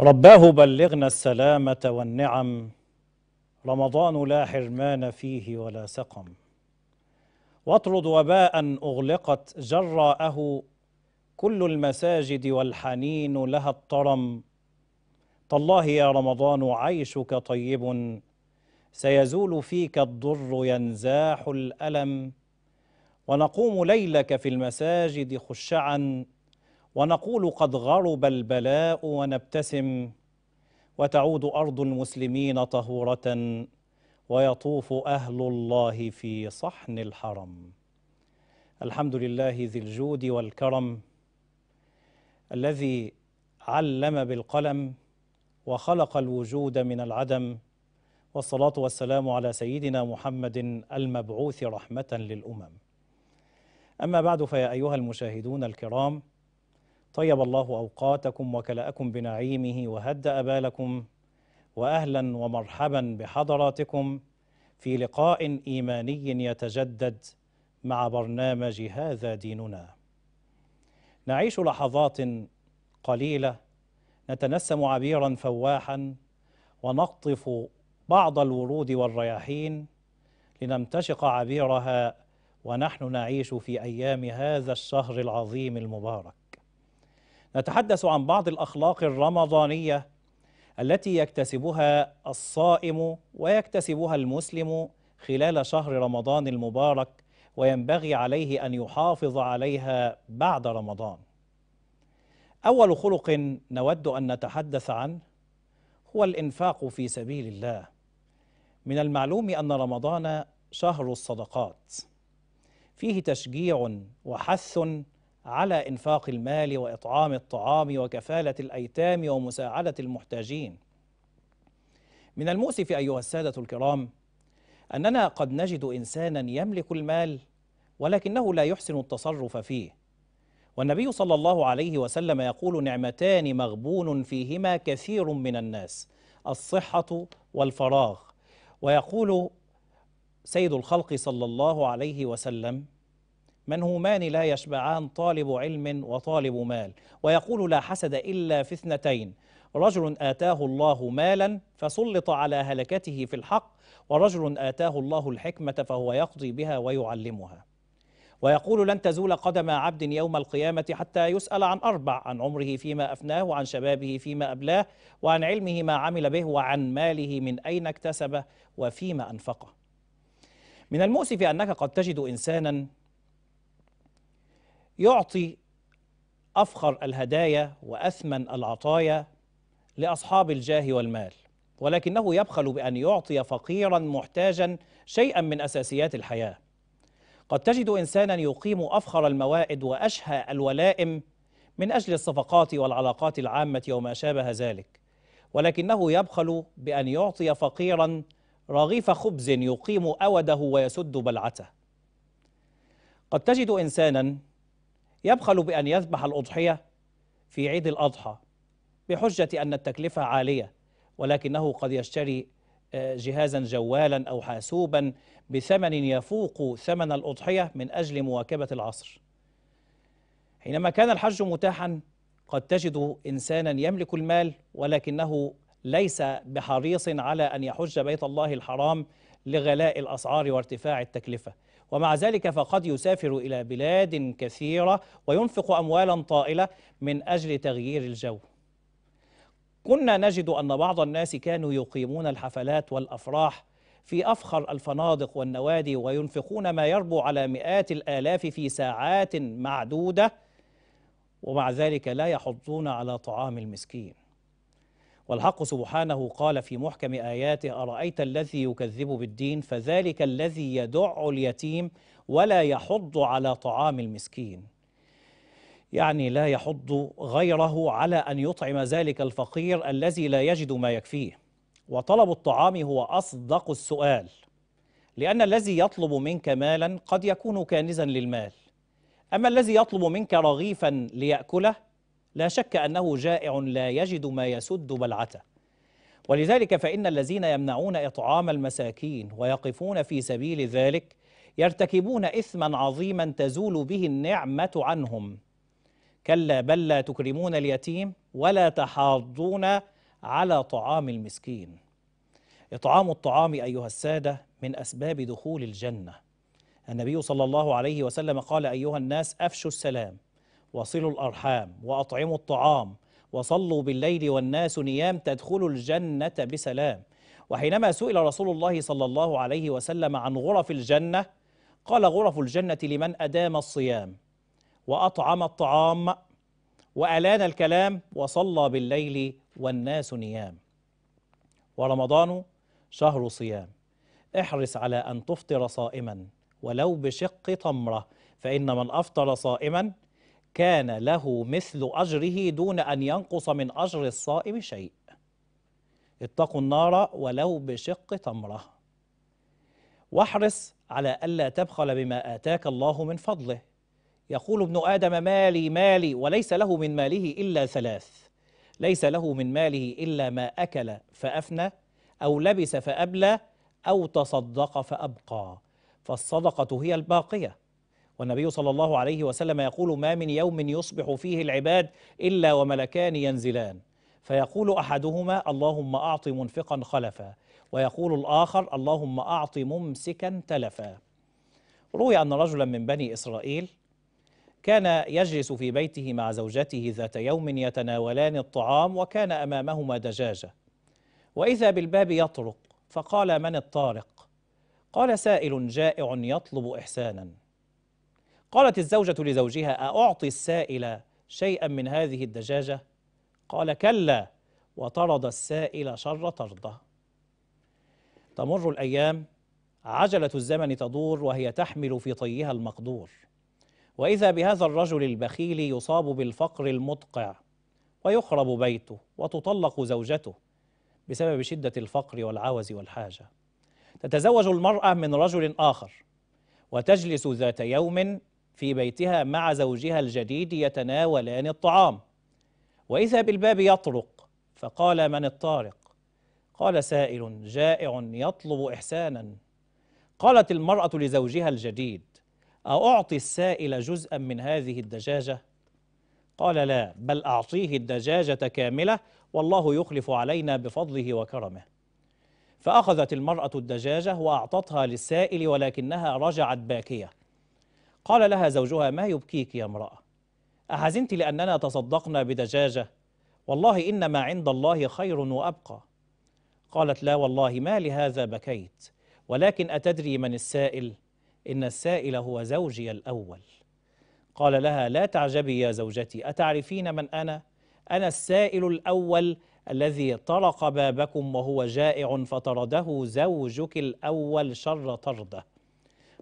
رباه بلغنا السلامة والنعم رمضان لا حرمان فيه ولا سقم واطرد وباء أغلقت جراءه كل المساجد والحنين لها الطرم تالله يا رمضان عيشك طيب سيزول فيك الضر ينزاح الألم ونقوم ليلك في المساجد خشعا ونقول قد غرب البلاء ونبتسم وتعود ارض المسلمين طهوره ويطوف اهل الله في صحن الحرم الحمد لله ذي الجود والكرم الذي علم بالقلم وخلق الوجود من العدم والصلاه والسلام على سيدنا محمد المبعوث رحمه للامم أما بعد فيا أيها المشاهدون الكرام طيب الله أوقاتكم وكلأكم بنعيمه وهدأ بالكم وأهلا ومرحبا بحضراتكم في لقاء إيماني يتجدد مع برنامج هذا ديننا نعيش لحظات قليلة نتنسم عبيرا فواحا ونقطف بعض الورود والرياحين لنمتشق عبيرها ونحن نعيش في ايام هذا الشهر العظيم المبارك نتحدث عن بعض الاخلاق الرمضانيه التي يكتسبها الصائم ويكتسبها المسلم خلال شهر رمضان المبارك وينبغي عليه ان يحافظ عليها بعد رمضان اول خلق نود ان نتحدث عنه هو الانفاق في سبيل الله من المعلوم ان رمضان شهر الصدقات فيه تشجيع وحث على انفاق المال واطعام الطعام وكفاله الايتام ومساعده المحتاجين من المؤسف ايها الساده الكرام اننا قد نجد انسانا يملك المال ولكنه لا يحسن التصرف فيه والنبي صلى الله عليه وسلم يقول نعمتان مغبون فيهما كثير من الناس الصحه والفراغ ويقول سيد الخلق صلى الله عليه وسلم منهومان لا يشبعان طالب علم وطالب مال ويقول لا حسد إلا في اثنتين رجل آتاه الله مالا فسلط على هلكته في الحق ورجل آتاه الله الحكمة فهو يقضي بها ويعلمها ويقول لن تزول قدم عبد يوم القيامة حتى يسأل عن أربع عن عمره فيما أفناه وعن شبابه فيما أبلاه وعن علمه ما عمل به وعن ماله من أين اكتسبه وفيما أنفقه من المؤسف أنك قد تجد إنسانا يعطي أفخر الهدايا وأثمن العطايا لأصحاب الجاه والمال ولكنه يبخل بأن يعطي فقيرا محتاجا شيئا من أساسيات الحياة قد تجد إنسانا يقيم أفخر الموائد وأشهى الولائم من أجل الصفقات والعلاقات العامة وما شابه ذلك ولكنه يبخل بأن يعطي فقيرا رغيف خبز يقيم أوده ويسد بلعته قد تجد إنسانا يبخل بأن يذبح الأضحية في عيد الأضحى بحجة أن التكلفة عالية ولكنه قد يشتري آه، جهازا جوالا أو حاسوبا بثمن يفوق ثمن الأضحية من أجل مواكبة العصر حينما كان الحج متاحا قد تجد إنسانا يملك المال ولكنه ليس بحريص على أن يحج بيت الله الحرام لغلاء الأسعار وارتفاع التكلفة ومع ذلك فقد يسافر إلى بلاد كثيرة وينفق أموالا طائلة من أجل تغيير الجو كنا نجد أن بعض الناس كانوا يقيمون الحفلات والأفراح في أفخر الفنادق والنوادي وينفقون ما يربو على مئات الآلاف في ساعات معدودة ومع ذلك لا يحضون على طعام المسكين والحق سبحانه قال في محكم آياته أرأيت الذي يكذب بالدين فذلك الذي يدع اليتيم ولا يحض على طعام المسكين يعني لا يحض غيره على أن يطعم ذلك الفقير الذي لا يجد ما يكفيه وطلب الطعام هو أصدق السؤال لأن الذي يطلب منك مالا قد يكون كانزا للمال أما الذي يطلب منك رغيفا ليأكله لا شك أنه جائع لا يجد ما يسد بلعته ولذلك فإن الذين يمنعون إطعام المساكين ويقفون في سبيل ذلك يرتكبون إثما عظيما تزول به النعمة عنهم كلا بل لا تكرمون اليتيم ولا تحاضون على طعام المسكين إطعام الطعام أيها السادة من أسباب دخول الجنة النبي صلى الله عليه وسلم قال أيها الناس أفشوا السلام وصلوا الأرحام وأطعموا الطعام وصلوا بالليل والناس نيام تدخلوا الجنة بسلام وحينما سئل رسول الله صلى الله عليه وسلم عن غرف الجنة قال غرف الجنة لمن أدام الصيام وأطعم الطعام وألان الكلام وصلى بالليل والناس نيام ورمضان شهر صيام احرص على أن تفطر صائما ولو بشق تمرة فإن من أفطر صائما كان له مثل أجره دون أن ينقص من أجر الصائم شيء اتقوا النار ولو بشق تمرة واحرص على ألا تبخل بما آتاك الله من فضله يقول ابن آدم مالي مالي وليس له من ماله إلا ثلاث ليس له من ماله إلا ما أكل فأفنى أو لبس فأبلى أو تصدق فأبقى فالصدقة هي الباقية والنبي صلى الله عليه وسلم يقول ما من يوم يصبح فيه العباد إلا وملكان ينزلان فيقول أحدهما اللهم أعط منفقا خلفا ويقول الآخر اللهم أعط ممسكا تلفا روي أن رجلا من بني إسرائيل كان يجلس في بيته مع زوجته ذات يوم يتناولان الطعام وكان أمامهما دجاجة وإذا بالباب يطرق فقال من الطارق قال سائل جائع يطلب إحسانا قالت الزوجة لزوجها أأعطي السائل شيئا من هذه الدجاجة؟ قال كلا وطرد السائل شر طرده تمر الأيام عجلة الزمن تدور وهي تحمل في طيها المقدور وإذا بهذا الرجل البخيل يصاب بالفقر المدقع ويخرب بيته وتطلق زوجته بسبب شدة الفقر والعوز والحاجة تتزوج المرأة من رجل آخر وتجلس ذات يوم في بيتها مع زوجها الجديد يتناولان الطعام وإذا بالباب يطرق فقال من الطارق قال سائل جائع يطلب إحسانا قالت المرأة لزوجها الجديد أأعطي السائل جزءا من هذه الدجاجة؟ قال لا بل أعطيه الدجاجة كاملة والله يخلف علينا بفضله وكرمه فأخذت المرأة الدجاجة وأعطتها للسائل ولكنها رجعت باكية قال لها زوجها ما يبكيك يا امرأة أحزنت لأننا تصدقنا بدجاجة والله إنما عند الله خير وأبقى قالت لا والله ما لهذا بكيت ولكن أتدري من السائل إن السائل هو زوجي الأول قال لها لا تعجبي يا زوجتي أتعرفين من أنا؟ أنا السائل الأول الذي طرق بابكم وهو جائع فطرده زوجك الأول شر طرده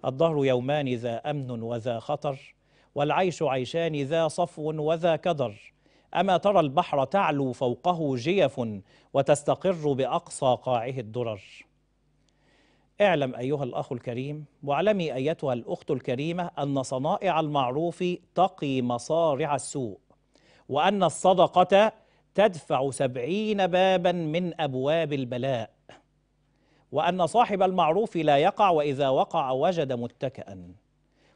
الدهر يومان ذا أمن وذا خطر والعيش عيشان ذا صفو وذا كدر أما ترى البحر تعلو فوقه جيف وتستقر بأقصى قاعه الدرر اعلم أيها الأخ الكريم واعلمي أيتها الأخت الكريمة أن صنائع المعروف تقي مصارع السوء وأن الصدقة تدفع سبعين بابا من أبواب البلاء وأن صاحب المعروف لا يقع وإذا وقع وجد متكئا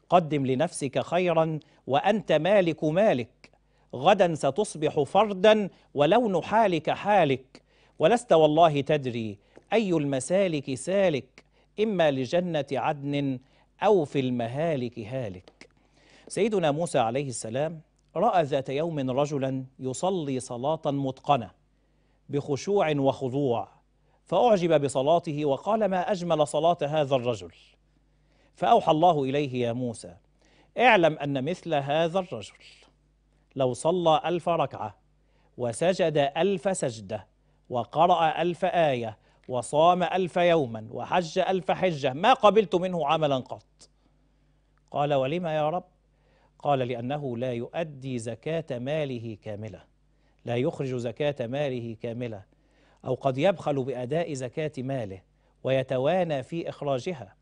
قدم لنفسك خيرا وأنت مالك مالك غدا ستصبح فردا ولون حالك حالك ولست والله تدري أي المسالك سالك إما لجنة عدن أو في المهالك هالك سيدنا موسى عليه السلام رأى ذات يوم رجلا يصلي صلاة متقنة بخشوع وخضوع فأعجب بصلاته وقال ما أجمل صلاة هذا الرجل فأوحى الله إليه يا موسى اعلم أن مثل هذا الرجل لو صلى ألف ركعة وسجد ألف سجدة وقرأ ألف آية وصام ألف يوما وحج ألف حجة ما قبلت منه عملا قط قال ولم يا رب قال لأنه لا يؤدي زكاة ماله كاملة لا يخرج زكاة ماله كاملة أو قد يبخل بأداء زكاة ماله ويتوانى في إخراجها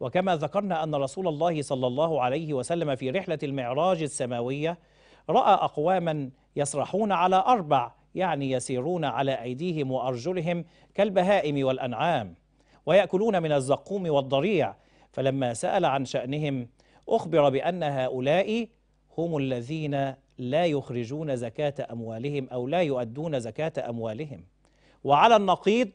وكما ذكرنا أن رسول الله صلى الله عليه وسلم في رحلة المعراج السماوية رأى أقواما يسرحون على أربع يعني يسيرون على أيديهم وأرجلهم كالبهائم والأنعام ويأكلون من الزقوم والضريع فلما سأل عن شأنهم أخبر بأن هؤلاء هم الذين لا يخرجون زكاة أموالهم أو لا يؤدون زكاة أموالهم وعلى النقيض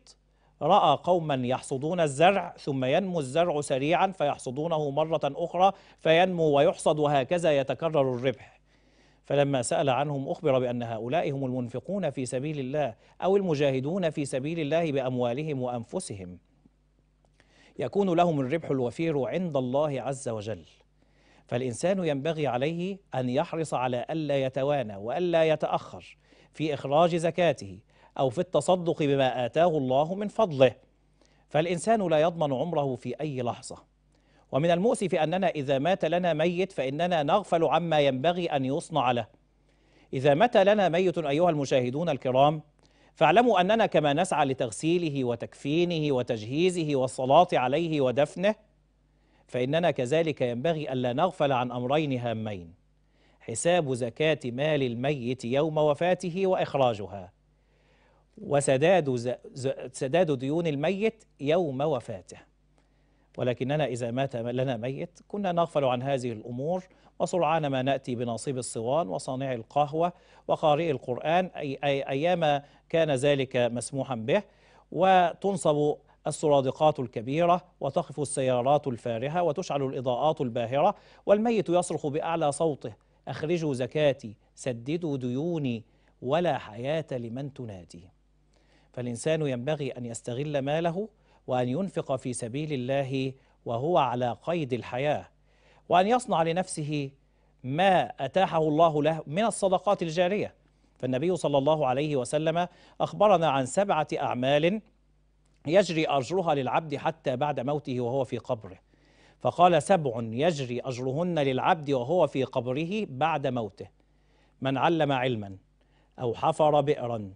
رأى قوما يحصدون الزرع ثم ينمو الزرع سريعا فيحصدونه مرة أخرى فينمو ويحصد وهكذا يتكرر الربح فلما سأل عنهم أخبر بأن هؤلاء هم المنفقون في سبيل الله أو المجاهدون في سبيل الله بأموالهم وأنفسهم يكون لهم الربح الوفير عند الله عز وجل فالإنسان ينبغي عليه أن يحرص على ألا يتوانى وألا يتأخر في إخراج زكاته أو في التصدق بما آتاه الله من فضله فالإنسان لا يضمن عمره في أي لحظة ومن المؤسف أننا إذا مات لنا ميت فإننا نغفل عما ينبغي أن يصنع له إذا مات لنا ميت أيها المشاهدون الكرام فاعلموا أننا كما نسعى لتغسيله وتكفينه وتجهيزه والصلاة عليه ودفنه فإننا كذلك ينبغي ألا نغفل عن أمرين هامين حساب زكاة مال الميت يوم وفاته وإخراجها وسداد سداد ديون الميت يوم وفاته ولكننا إذا مات لنا ميت كنا نغفل عن هذه الأمور وسرعان ما نأتي بنصيب الصوان وصانع القهوة وقارئ القرآن أي أي أيام كان ذلك مسموحا به وتنصب السرادقات الكبيرة وتقف السيارات الفارهة وتشعل الإضاءات الباهرة والميت يصرخ بأعلى صوته أخرجوا زكاتي سددوا ديوني ولا حياة لمن تنادي فالإنسان ينبغي أن يستغل ماله وأن ينفق في سبيل الله وهو على قيد الحياة وأن يصنع لنفسه ما أتاحه الله له من الصدقات الجارية فالنبي صلى الله عليه وسلم أخبرنا عن سبعة أعمال يجري أجرها للعبد حتى بعد موته وهو في قبره فقال سبع يجري أجرهن للعبد وهو في قبره بعد موته من علم علما أو حفر بئرا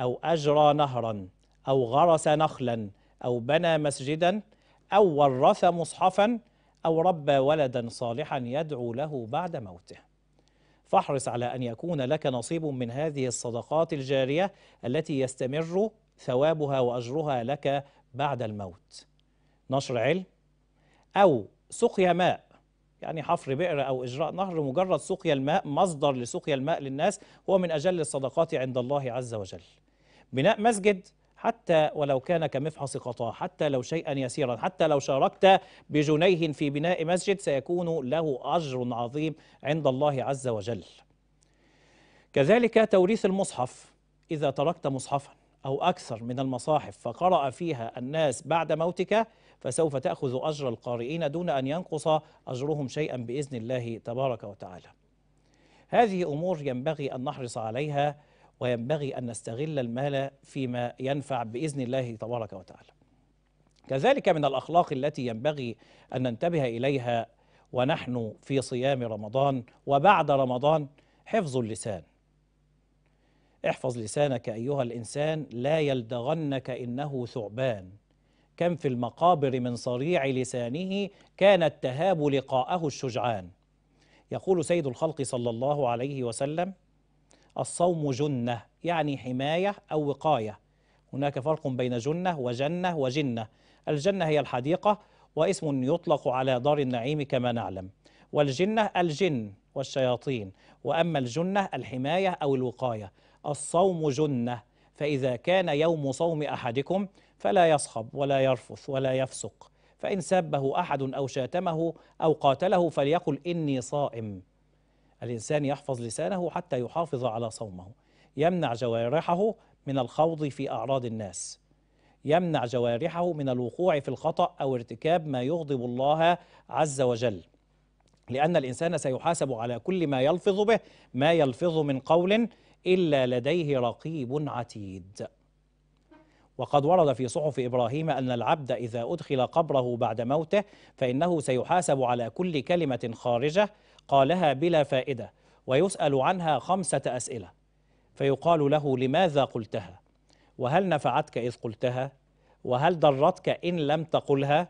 أو أجرى نهرا أو غرس نخلا أو بنى مسجدا أو ورث مصحفا أو ربى ولدا صالحا يدعو له بعد موته فاحرص على أن يكون لك نصيب من هذه الصدقات الجارية التي يستمر ثوابها وأجرها لك بعد الموت نشر علم أو سقيا ماء يعني حفر بئر أو إجراء نهر مجرد سقيا الماء مصدر لسقيا الماء للناس هو من أجل الصدقات عند الله عز وجل بناء مسجد حتى ولو كان كمفحص قطاع حتى لو شيئا يسيرا حتى لو شاركت بجنيه في بناء مسجد سيكون له أجر عظيم عند الله عز وجل كذلك توريث المصحف إذا تركت مصحفا أو أكثر من المصاحف فقرأ فيها الناس بعد موتك فسوف تأخذ أجر القارئين دون أن ينقص أجرهم شيئا بإذن الله تبارك وتعالى هذه أمور ينبغي أن نحرص عليها وينبغي أن نستغل المال فيما ينفع بإذن الله تبارك وتعالى كذلك من الأخلاق التي ينبغي أن ننتبه إليها ونحن في صيام رمضان وبعد رمضان حفظ اللسان احفظ لسانك أيها الإنسان لا يلدغنك إنه ثعبان كم في المقابر من صريع لسانه كان التهاب لقاءه الشجعان يقول سيد الخلق صلى الله عليه وسلم الصوم جنة يعني حماية أو وقاية هناك فرق بين جنة وجنة وجنة الجنة هي الحديقة واسم يطلق على دار النعيم كما نعلم والجنة الجن والشياطين وأما الجنة الحماية أو الوقاية الصوم جنة فإذا كان يوم صوم أحدكم فلا يصخب ولا يرفث ولا يفسق فإن سبه أحد أو شاتمه أو قاتله فليقل إني صائم الإنسان يحفظ لسانه حتى يحافظ على صومه يمنع جوارحه من الخوض في أعراض الناس يمنع جوارحه من الوقوع في الخطأ أو ارتكاب ما يغضب الله عز وجل لأن الإنسان سيحاسب على كل ما يلفظ به ما يلفظ من قول إلا لديه رقيب عتيد وقد ورد في صحف إبراهيم أن العبد إذا أدخل قبره بعد موته فإنه سيحاسب على كل كلمة خارجة قالها بلا فائدة ويسأل عنها خمسة أسئلة فيقال له لماذا قلتها وهل نفعتك إذ قلتها وهل ضرتك إن لم تقلها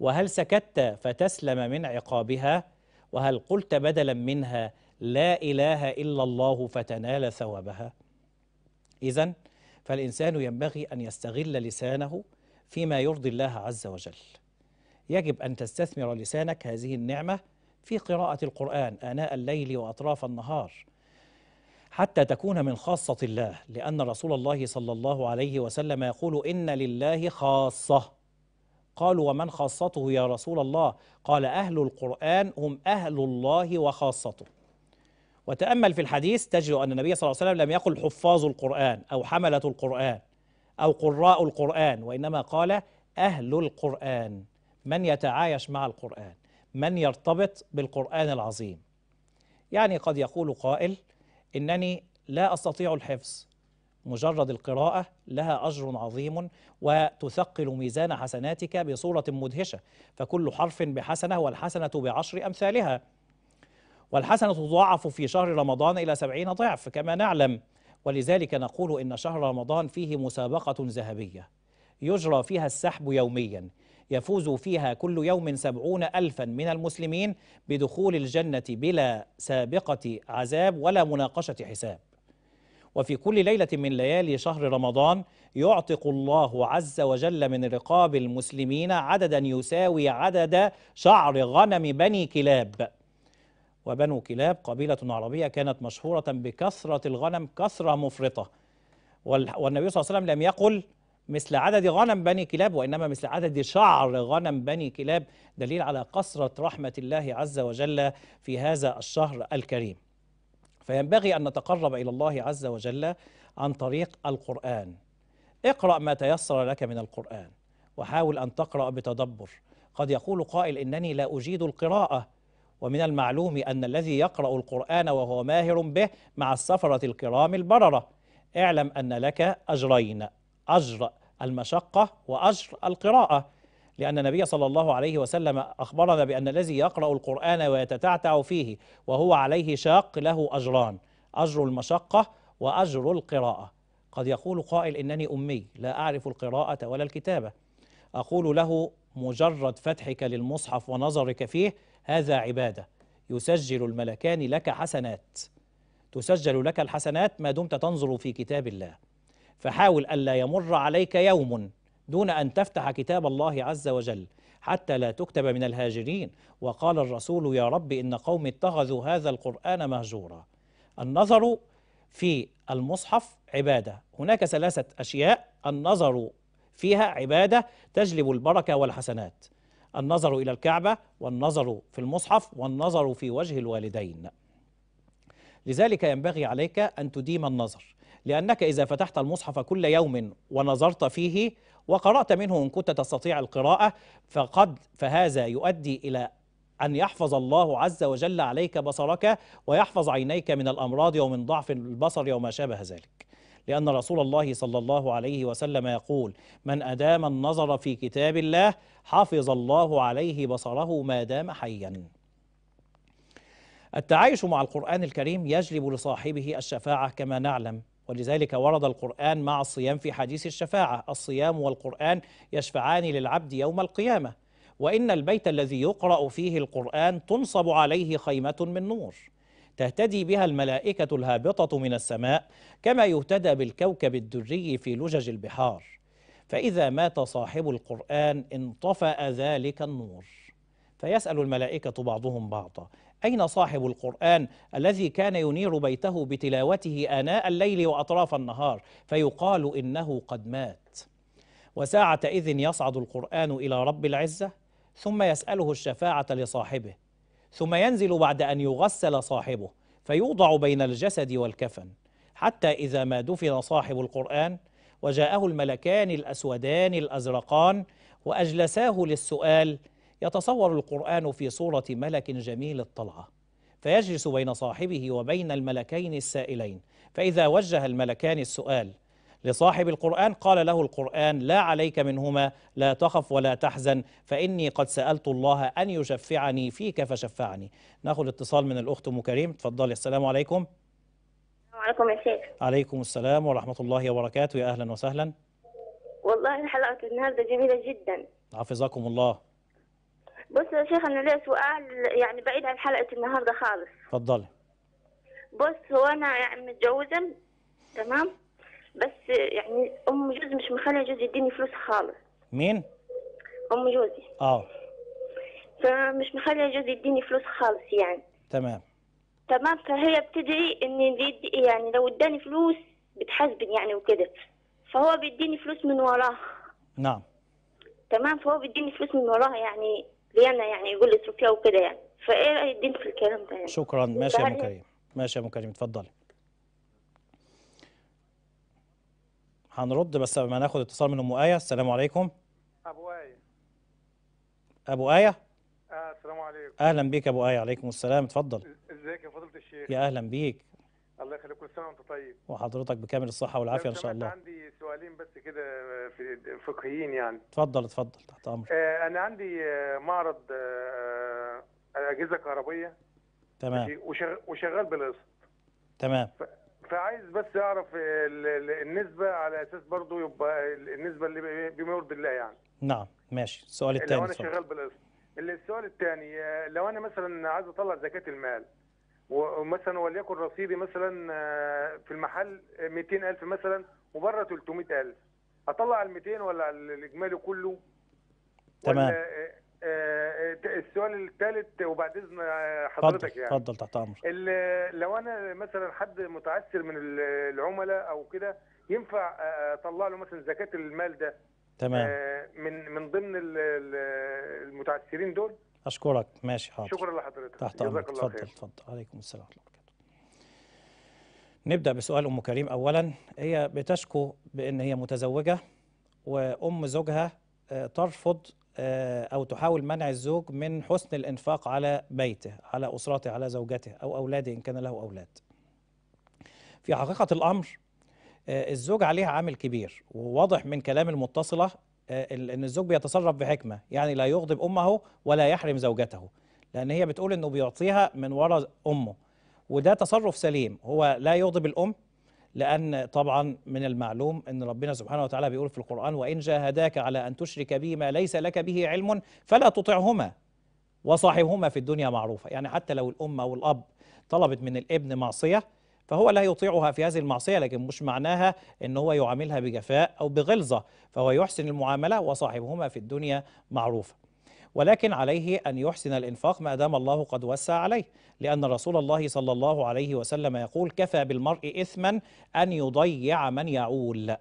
وهل سكت فتسلم من عقابها وهل قلت بدلا منها لا إله إلا الله فتنال ثوابها إذا فالإنسان ينبغي أن يستغل لسانه فيما يرضي الله عز وجل يجب أن تستثمر لسانك هذه النعمة في قراءة القرآن آناء الليل وأطراف النهار حتى تكون من خاصة الله لأن رسول الله صلى الله عليه وسلم يقول إن لله خاصة قالوا ومن خاصته يا رسول الله قال أهل القرآن هم أهل الله وخاصته وتأمل في الحديث تجد أن النبي صلى الله عليه وسلم لم يقل حفاظ القرآن أو حملة القرآن أو قراء القرآن وإنما قال أهل القرآن من يتعايش مع القرآن من يرتبط بالقرآن العظيم يعني قد يقول قائل إنني لا أستطيع الحفظ مجرد القراءة لها أجر عظيم وتثقل ميزان حسناتك بصورة مدهشة فكل حرف بحسنة والحسنة بعشر أمثالها والحسنة تضاعف في شهر رمضان إلى سبعين ضعف كما نعلم ولذلك نقول إن شهر رمضان فيه مسابقة ذهبية يجرى فيها السحب يوميا يفوز فيها كل يوم سبعون ألفا من المسلمين بدخول الجنة بلا سابقة عذاب ولا مناقشة حساب وفي كل ليلة من ليالي شهر رمضان يعتق الله عز وجل من رقاب المسلمين عددا يساوي عدد شعر غنم بني كلاب وبنو كلاب قبيلة عربية كانت مشهورة بكثرة الغنم كثرة مفرطة والنبي صلى الله عليه وسلم لم يقل مثل عدد غنم بني كلاب وإنما مثل عدد شعر غنم بني كلاب دليل على قصرة رحمة الله عز وجل في هذا الشهر الكريم فينبغي أن نتقرب إلى الله عز وجل عن طريق القرآن اقرأ ما تيسر لك من القرآن وحاول أن تقرأ بتدبر قد يقول قائل إنني لا أجيد القراءة ومن المعلوم أن الذي يقرأ القرآن وهو ماهر به مع السفرة الكرام البررة اعلم أن لك أجرين أجر المشقة وأجر القراءة لأن النبي صلى الله عليه وسلم أخبرنا بأن الذي يقرأ القرآن ويتتعتع فيه وهو عليه شاق له أجران أجر المشقة وأجر القراءة قد يقول قائل إنني أمي لا أعرف القراءة ولا الكتابة أقول له مجرد فتحك للمصحف ونظرك فيه هذا عبادة يسجل الملكان لك حسنات تسجل لك الحسنات ما دمت تنظر في كتاب الله فحاول ألا يمر عليك يوم دون أن تفتح كتاب الله عز وجل حتى لا تكتب من الهاجرين وقال الرسول يا رب إن قومي اتخذوا هذا القرآن مهجورا النظر في المصحف عبادة هناك ثلاثة أشياء النظر فيها عبادة تجلب البركة والحسنات النظر إلى الكعبة والنظر في المصحف والنظر في وجه الوالدين لذلك ينبغي عليك أن تديم النظر لأنك إذا فتحت المصحف كل يوم ونظرت فيه وقرأت منه إن كنت تستطيع القراءة فقد فهذا يؤدي إلى أن يحفظ الله عز وجل عليك بصرك ويحفظ عينيك من الأمراض ومن ضعف البصر وما شابه ذلك لأن رسول الله صلى الله عليه وسلم يقول من أدام النظر في كتاب الله حفظ الله عليه بصره ما دام حيا التعايش مع القرآن الكريم يجلب لصاحبه الشفاعة كما نعلم ولذلك ورد القرآن مع الصيام في حديث الشفاعة الصيام والقرآن يشفعان للعبد يوم القيامة وإن البيت الذي يقرأ فيه القرآن تنصب عليه خيمة من نور تهتدي بها الملائكة الهابطة من السماء كما يهتدى بالكوكب الدري في لجج البحار فإذا مات صاحب القرآن انطفأ ذلك النور فيسأل الملائكة بعضهم بعضا أين صاحب القرآن الذي كان ينير بيته بتلاوته آناء الليل وأطراف النهار فيقال إنه قد مات وساعة إذ يصعد القرآن إلى رب العزة ثم يسأله الشفاعة لصاحبه ثم ينزل بعد أن يغسل صاحبه فيوضع بين الجسد والكفن حتى إذا ما دفن صاحب القرآن وجاءه الملكان الأسودان الأزرقان وأجلساه للسؤال يتصور القرآن في صورة ملك جميل الطلعة فيجلس بين صاحبه وبين الملكين السائلين فإذا وجه الملكان السؤال لصاحب القرآن قال له القرآن لا عليك منهما لا تخف ولا تحزن فإني قد سألت الله أن يشفعني فيك فشفعني نأخذ اتصال من الأخت أم كريم تفضلي السلام عليكم وعليكم يا شيخ عليكم السلام ورحمة الله وبركاته يا أهلا وسهلا والله حلقة النهاردة جميلة جدا حفظكم الله بص يا شيخ انا لي سؤال يعني بعيد عن حلقه النهارده خالص اتفضلي بص هو انا يعني متجوزه تمام بس يعني ام جوزي مش مخليه جوزي يديني فلوس خالص مين ام جوزي اه فمش مخليه جوزي يديني فلوس خالص يعني تمام تمام فهي بتدعي ان يعني لو اداني فلوس بتحاسبني يعني وكده فهو بيديني فلوس من وراه نعم تمام فهو بيديني فلوس من وراها يعني لينا يعني يقول لي اتركيها وكده يعني فايه الدين في الكلام ده يعني شكرا ماشي يا ام كريم ماشي يا ام كريم اتفضلي هنرد بس قبل ما ناخد اتصال من ام ايه السلام عليكم ابو ايه ابو ايه آه، السلام عليكم اهلا بيك يا ابو ايه عليكم السلام اتفضل ازيك يا فضيله الشيخ يا اهلا بيك الله يخليك كل سنه وانت طيب وحضرتك بكامل الصحه والعافيه ان شاء الله عندي سؤالين بس كده في فقهيين يعني اتفضل اتفضل تحت امرك آه انا عندي آه، معرض آه, آه، اجهزه كهربيه تمام وشغال بالقسط تمام فعايز بس اعرف النسبه على اساس برضه يبقى النسبه اللي بما يرضي الله يعني نعم ماشي السؤال الثاني لو انا شغال بالقسط السؤال الثاني آه، لو انا مثلا عايز اطلع زكاه المال ومثلا وليكن رصيدي مثلا آه، في المحل 200000 آه، مثلا وبره 300000 هطلع ال 200 ولا الاجمالي كله تمام آه، السؤال الثالث وبعد اذن حضرتك فضل يعني اتفضل تحت امر لو انا مثلا حد متعسر من العملاء او كده ينفع اطلع له مثلا زكاه المال ده تمام من من ضمن المتعسرين دول اشكرك ماشي حاضر شكرا لحضرتك تحت امرك تفضل تفضل عليكم السلام ورحمه الله نبدا بسؤال ام كريم اولا هي بتشكو بان هي متزوجه وام زوجها آه، ترفض آه، او تحاول منع الزوج من حسن الانفاق على بيته على اسرته على زوجته او اولاده ان كان له اولاد في حقيقه الامر آه، الزوج عليها عامل كبير وواضح من كلام المتصله آه، ان الزوج بيتصرف بحكمه يعني لا يغضب امه ولا يحرم زوجته لان هي بتقول انه بيعطيها من وراء امه وده تصرف سليم هو لا يغضب الام لأن طبعا من المعلوم أن ربنا سبحانه وتعالى بيقول في القرآن وإن جاهداك على أن تشرك بي ما ليس لك به علم فلا تطعهما وصاحبهما في الدنيا معروفة يعني حتى لو الأم أو الأب طلبت من الابن معصية فهو لا يطيعها في هذه المعصية لكن مش معناها أن هو يعاملها بجفاء أو بغلظة فهو يحسن المعاملة وصاحبهما في الدنيا معروفة ولكن عليه أن يحسن الإنفاق ما دام الله قد وسع عليه لأن رسول الله صلى الله عليه وسلم يقول كفى بالمرء إثما أن يضيع من يعول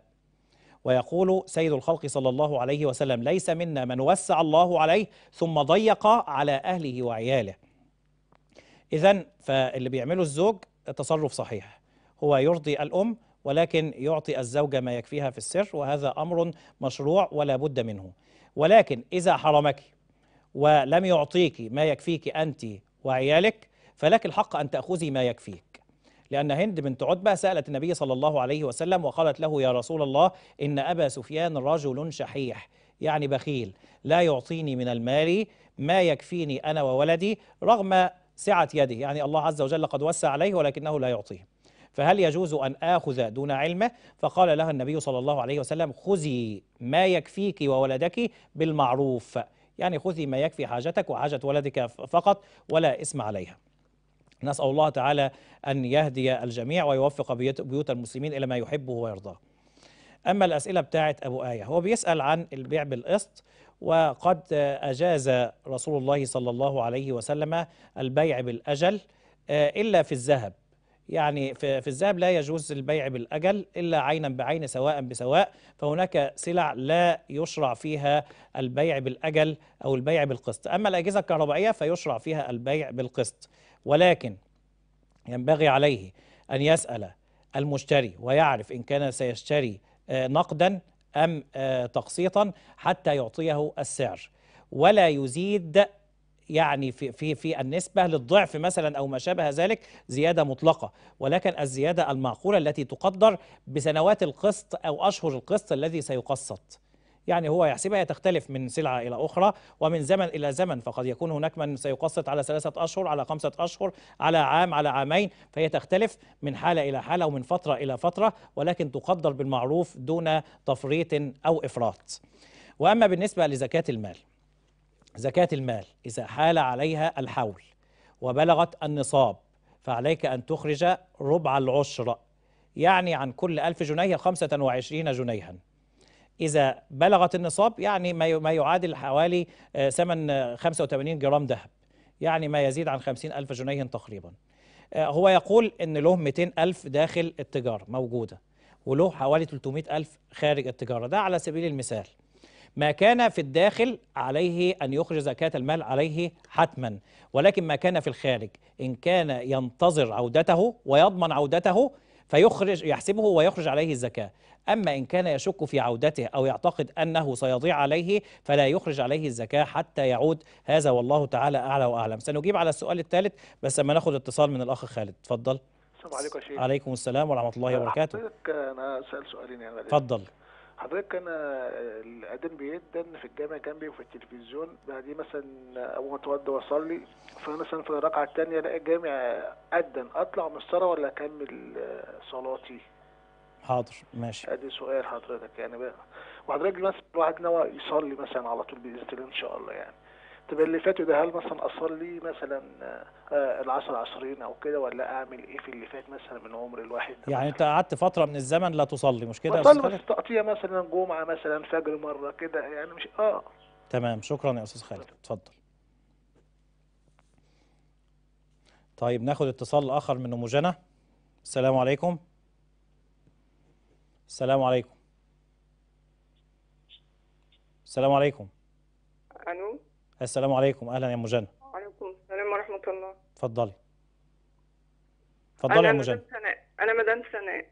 ويقول سيد الخلق صلى الله عليه وسلم ليس منا من وسع الله عليه ثم ضيق على أهله وعياله إذا فاللي بيعمله الزوج تصرف صحيح هو يرضي الأم ولكن يعطي الزوجة ما يكفيها في السر وهذا أمر مشروع ولا بد منه ولكن إذا حرمك ولم يعطيك ما يكفيك أنت وعيالك فلك الحق أن تأخذي ما يكفيك لأن هند بنت عتبة سألت النبي صلى الله عليه وسلم وقالت له يا رسول الله إن أبا سفيان رجل شحيح يعني بخيل لا يعطيني من المال ما يكفيني أنا وولدي رغم سعة يده يعني الله عز وجل قد وسع عليه ولكنه لا يعطيه فهل يجوز أن آخذ دون علمه فقال لها النبي صلى الله عليه وسلم خذي ما يكفيك وولدك بالمعروف يعني خذي ما يكفي حاجتك وحاجة ولدك فقط ولا اسم عليها نسأل الله تعالى أن يهدي الجميع ويوفق بيوت المسلمين إلى ما يحبه ويرضاه أما الأسئلة بتاعت أبو آية هو بيسأل عن البيع بالقسط وقد أجاز رسول الله صلى الله عليه وسلم البيع بالأجل آه، إلا في الذهب يعني في الذهب لا يجوز البيع بالأجل إلا عينا بعين سواء بسواء فهناك سلع لا يشرع فيها البيع بالأجل أو البيع بالقسط أما الأجهزة الكهربائية فيشرع فيها البيع بالقسط ولكن ينبغي عليه أن يسأل المشتري ويعرف إن كان سيشتري آه، نقدا أم آه، تقسيطا حتى يعطيه السعر ولا يزيد يعني في في في النسبه للضعف مثلا او ما شابه ذلك زياده مطلقه ولكن الزياده المعقوله التي تقدر بسنوات القسط او اشهر القسط الذي سيقسط يعني هو يحسبها تختلف من سلعة إلى أخرى ومن زمن إلى زمن فقد يكون هناك من سيقسط على ثلاثة أشهر على خمسة أشهر على عام على عامين فهي تختلف من حالة إلى حالة ومن فترة إلى فترة ولكن تقدر بالمعروف دون تفريط أو إفراط وأما بالنسبة لزكاة المال زكاة المال إذا حال عليها الحول وبلغت النصاب فعليك أن تخرج ربع العشر يعني عن كل ألف جنيه 25 جنيها إذا بلغت النصاب يعني ما يعادل حوالي آه، ثمن 85 آه، جرام ذهب يعني ما يزيد عن 50 ألف جنيه تقريبا آه، هو يقول أن له 200 ألف داخل التجارة موجودة وله حوالي 300 ألف خارج التجارة ده على سبيل المثال ما كان في الداخل عليه أن يخرج زكاة المال عليه حتما ولكن ما كان في الخارج إن كان ينتظر عودته ويضمن عودته فيخرج يحسبه ويخرج عليه الزكاة أما إن كان يشك في عودته أو يعتقد أنه سيضيع عليه فلا يخرج عليه الزكاة حتى يعود هذا والله تعالى أعلى وأعلم سنجيب على السؤال الثالث بس لما ناخد اتصال من الأخ خالد اتفضل السلام عليكم يا شيخ عليكم السلام ورحمة الله وبركاته أنا سأل سؤالين يعني اتفضل حضرتك انا الاذان جدا في الجامع جنبي وفي التلفزيون بعديه مثلا اول ما اتوضى واصلي فمثلا في الركعه الثانيه الاقي الجامع اذن اطلع من الصلاه ولا اكمل صلاتي؟ حاضر ماشي ادي سؤال حضرتك يعني بقى وحضرتك مثلا الواحد نوى يصلي مثلا على طول باذن الله ان شاء الله يعني طب اللي فات ده هل مثلا اصلي مثلا آه، العشر عشرين او كده ولا اعمل ايه في اللي فات مثلا من عمر الواحد يعني انت قعدت فتره من الزمن لا تصلي مش كده اصلي بس تقطيع مثلا جمعه مثلا فجر مره كده يعني مش اه تمام شكرا يا استاذ خالد اتفضل طيب ناخد اتصال اخر من ام جنى السلام عليكم السلام عليكم السلام عليكم السلام عليكم اهلا يا ام وعليكم السلام ورحمه الله اتفضلي اتفضلي يا ام انا مدام سناء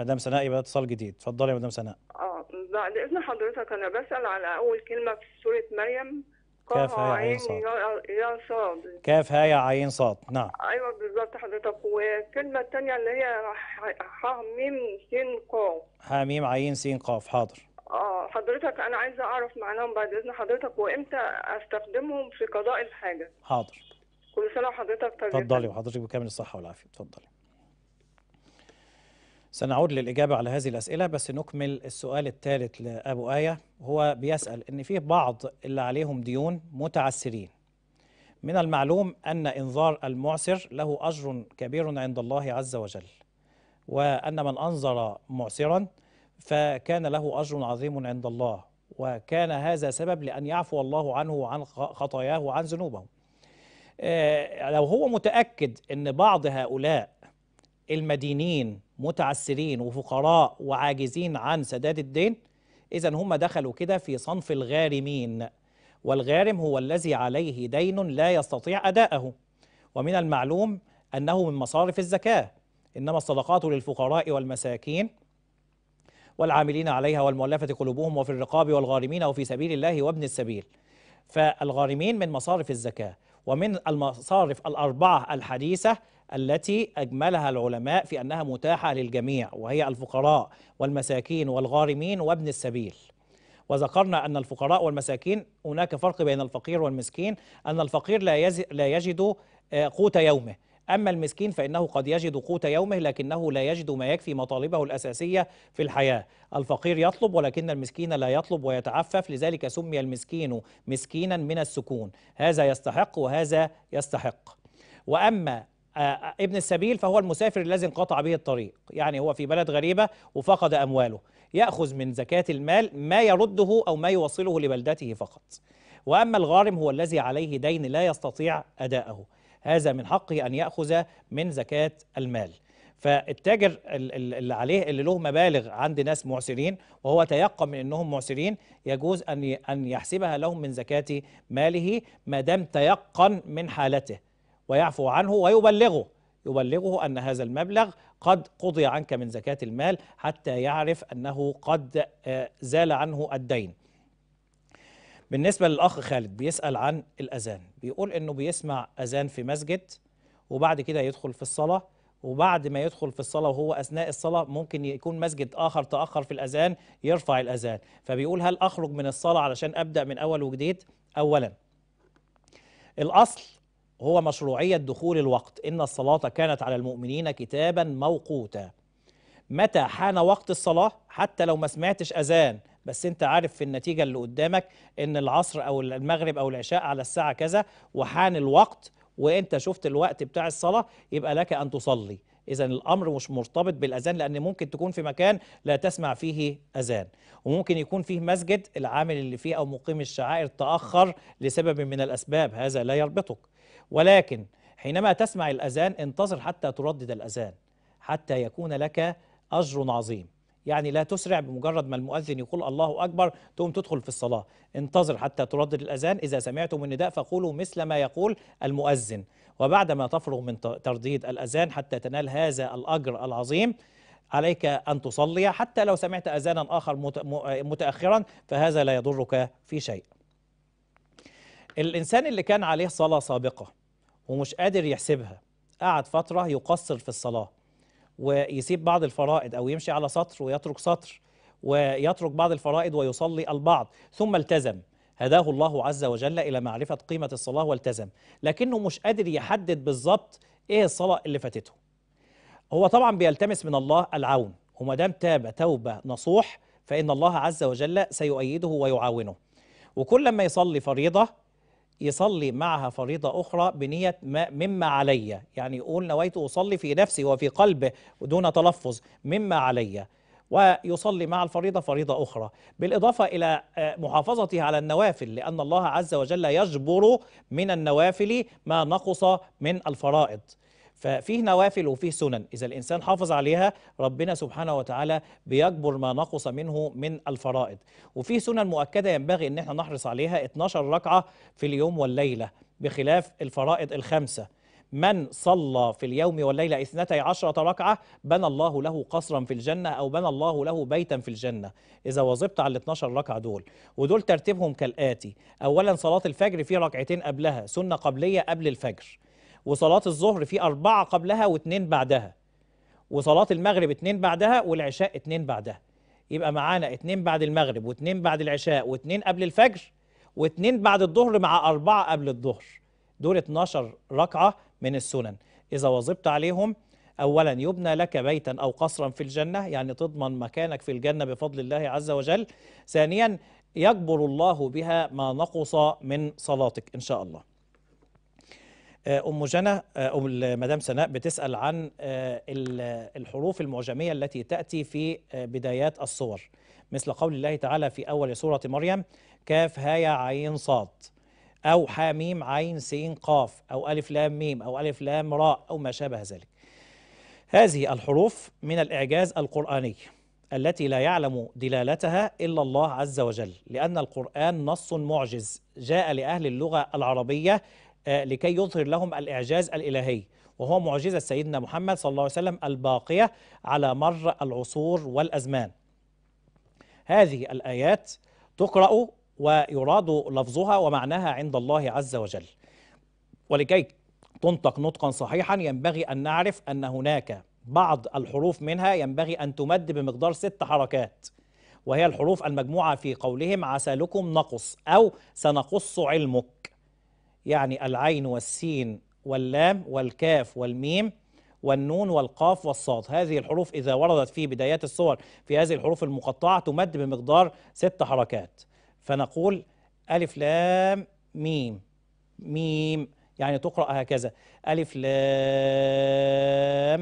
مدام سناء يبقى اتصال جديد اتفضلي يا مدام سناء اه بعد اذن حضرتك انا بسال على اول كلمه في سوره مريم كاف هاي عين صاد يا صاد كاف هاي عين صاد نعم ايوه بالظبط حضرتك والكلمه الثانيه اللي هي ح ميم س ق ح ميم عين س قاف حاضر اه حضرتك انا عايزه اعرف معناهم بعد اذن حضرتك وامتى استخدمهم في قضاء الحاجه حاضر كل سنه وحضرتك طيب اتفضلي وحضرتك بكامل الصحه والعافيه اتفضلي سنعود للإجابة على هذه الأسئلة بس نكمل السؤال الثالث لأبو آية هو بيسأل إن في بعض اللي عليهم ديون متعسرين من المعلوم أن إنذار المعسر له أجر كبير عند الله عز وجل وأن من أنظر معسرا فكان له أجر عظيم عند الله وكان هذا سبب لأن يعفو الله عنه وعن خطاياه وعن ذنوبه آه، لو هو متأكد أن بعض هؤلاء المدينين متعسرين وفقراء وعاجزين عن سداد الدين إذا هم دخلوا كده في صنف الغارمين والغارم هو الذي عليه دين لا يستطيع أداءه ومن المعلوم أنه من مصارف الزكاة إنما الصدقات للفقراء والمساكين والعاملين عليها والمؤلفة قلوبهم وفي الرقاب والغارمين وفي سبيل الله وابن السبيل فالغارمين من مصارف الزكاة ومن المصارف الأربعة الحديثة التي أجملها العلماء في أنها متاحة للجميع وهي الفقراء والمساكين والغارمين وابن السبيل وذكرنا أن الفقراء والمساكين هناك فرق بين الفقير والمسكين أن الفقير لا, لا يجد آه، قوت يومه أما المسكين فإنه قد يجد قوت يومه لكنه لا يجد ما يكفي مطالبه الأساسية في الحياة الفقير يطلب ولكن المسكين لا يطلب ويتعفف لذلك سمي المسكين مسكينا من السكون هذا يستحق وهذا يستحق وأما آه، آه، ابن السبيل فهو المسافر الذي انقطع به الطريق يعني هو في بلد غريبة وفقد أمواله يأخذ من زكاة المال ما يرده أو ما يوصله لبلدته فقط وأما الغارم هو الذي عليه دين لا يستطيع أداءه هذا من حقه أن يأخذ من زكاة المال فالتاجر اللي عليه اللي له مبالغ عند ناس معسرين وهو تيقن من انهم معسرين يجوز ان ان يحسبها لهم من زكاه ماله ما دام تيقن من حالته ويعفو عنه ويبلغه يبلغه ان هذا المبلغ قد قضي عنك من زكاه المال حتى يعرف انه قد آه، زال عنه الدين بالنسبة للأخ خالد بيسأل عن الأذان بيقول إنه بيسمع أذان في مسجد وبعد كده يدخل في الصلاة وبعد ما يدخل في الصلاة وهو أثناء الصلاة ممكن يكون مسجد آخر تأخر في الأذان يرفع الأذان فبيقول هل أخرج من الصلاة علشان أبدأ من أول وجديد أولا الأصل هو مشروعية دخول الوقت إن الصلاة كانت على المؤمنين كتابا موقوتا متى حان وقت الصلاة حتى لو ما سمعتش أذان بس انت عارف في النتيجه اللي قدامك ان العصر او المغرب او العشاء على الساعه كذا وحان الوقت وانت شفت الوقت بتاع الصلاه يبقى لك ان تصلي اذا الامر مش مرتبط بالاذان لان ممكن تكون في مكان لا تسمع فيه اذان وممكن يكون فيه مسجد العامل اللي فيه او مقيم الشعائر تاخر لسبب من الاسباب هذا لا يربطك ولكن حينما تسمع الاذان انتظر حتى تردد الاذان حتى يكون لك اجر عظيم يعني لا تسرع بمجرد ما المؤذن يقول الله أكبر تقوم تدخل في الصلاة انتظر حتى تردد الأذان إذا سمعتم النداء فقولوا مثل ما يقول المؤذن وبعدما تفرغ من ترديد الأذان حتى تنال هذا الأجر العظيم عليك أن تصلي حتى لو سمعت أذانا آخر متأخرا فهذا لا يضرك في شيء الإنسان اللي كان عليه صلاة سابقة ومش قادر يحسبها قعد فترة يقصر في الصلاة ويسيب بعض الفرائض أو يمشي على سطر ويترك سطر ويترك بعض الفرائض ويصلي البعض ثم التزم هداه الله عز وجل إلى معرفة قيمة الصلاة والتزم لكنه مش قادر يحدد بالظبط إيه الصلاة اللي فاتته هو طبعا بيلتمس من الله العون وما دام تاب توبة نصوح فإن الله عز وجل سيؤيده ويعاونه وكل ما يصلي فريضة يصلي معها فريضة أخرى بنية ما مما علي يعني يقول نويت أصلي في نفسي وفي قلبه دون تلفظ مما علي ويصلي مع الفريضة فريضة أخرى بالإضافة إلى آه، محافظته على النوافل لأن الله عز وجل يجبر من النوافل ما نقص من الفرائض ففيه نوافل وفيه سنن إذا الإنسان حافظ عليها ربنا سبحانه وتعالى بيكبر ما نقص منه من الفرائض وفيه سنن مؤكدة ينبغي أن احنا نحرص عليها 12 ركعة في اليوم والليلة بخلاف الفرائض الخمسة من صلى في اليوم والليلة اثنتي عشرة ركعة بنى الله له قصرا في الجنة أو بنى الله له بيتا في الجنة إذا واظبت على 12 ركعة دول ودول ترتيبهم كالآتي أولا صلاة الفجر في ركعتين قبلها سنة قبلية قبل الفجر وصلاة الظهر في أربعة قبلها واثنين بعدها وصلاة المغرب اثنين بعدها والعشاء اثنين بعدها يبقى معانا اثنين بعد المغرب واثنين بعد العشاء واثنين قبل الفجر واثنين بعد الظهر مع أربعة قبل الظهر دول 12 ركعة من السنن إذا واظبت عليهم أولا يبنى لك بيتا أو قصرا في الجنة يعني تضمن مكانك في الجنة بفضل الله عز وجل ثانيا يجبر الله بها ما نقص من صلاتك إن شاء الله آه، ام جنى آه، ام مدام سناء بتسال عن آه، الحروف المعجميه التي تاتي في بدايات الصور مثل قول الله تعالى في اول سوره مريم كاف هاي عين صاد او حاميم عين سين قاف او الف لام ميم او الف لام راء او ما شابه ذلك هذه الحروف من الاعجاز القراني التي لا يعلم دلالتها الا الله عز وجل لان القران نص معجز جاء لاهل اللغه العربيه آه، لكي يظهر لهم الإعجاز الإلهي وهو معجزة سيدنا محمد صلى الله عليه وسلم الباقية على مر العصور والأزمان هذه الآيات تقرأ ويراد لفظها ومعناها عند الله عز وجل ولكي تنطق نطقا صحيحا ينبغي أن نعرف أن هناك بعض الحروف منها ينبغي أن تمد بمقدار ست حركات وهي الحروف المجموعة في قولهم عسلكم نقص أو سنقص علمك يعني العين والسين واللام والكاف والميم والنون والقاف والصاد هذه الحروف إذا وردت في بدايات الصور في هذه الحروف المقطعة تمد بمقدار ست حركات فنقول ألف لام ميم ميم يعني تقرأ هكذا ألف لام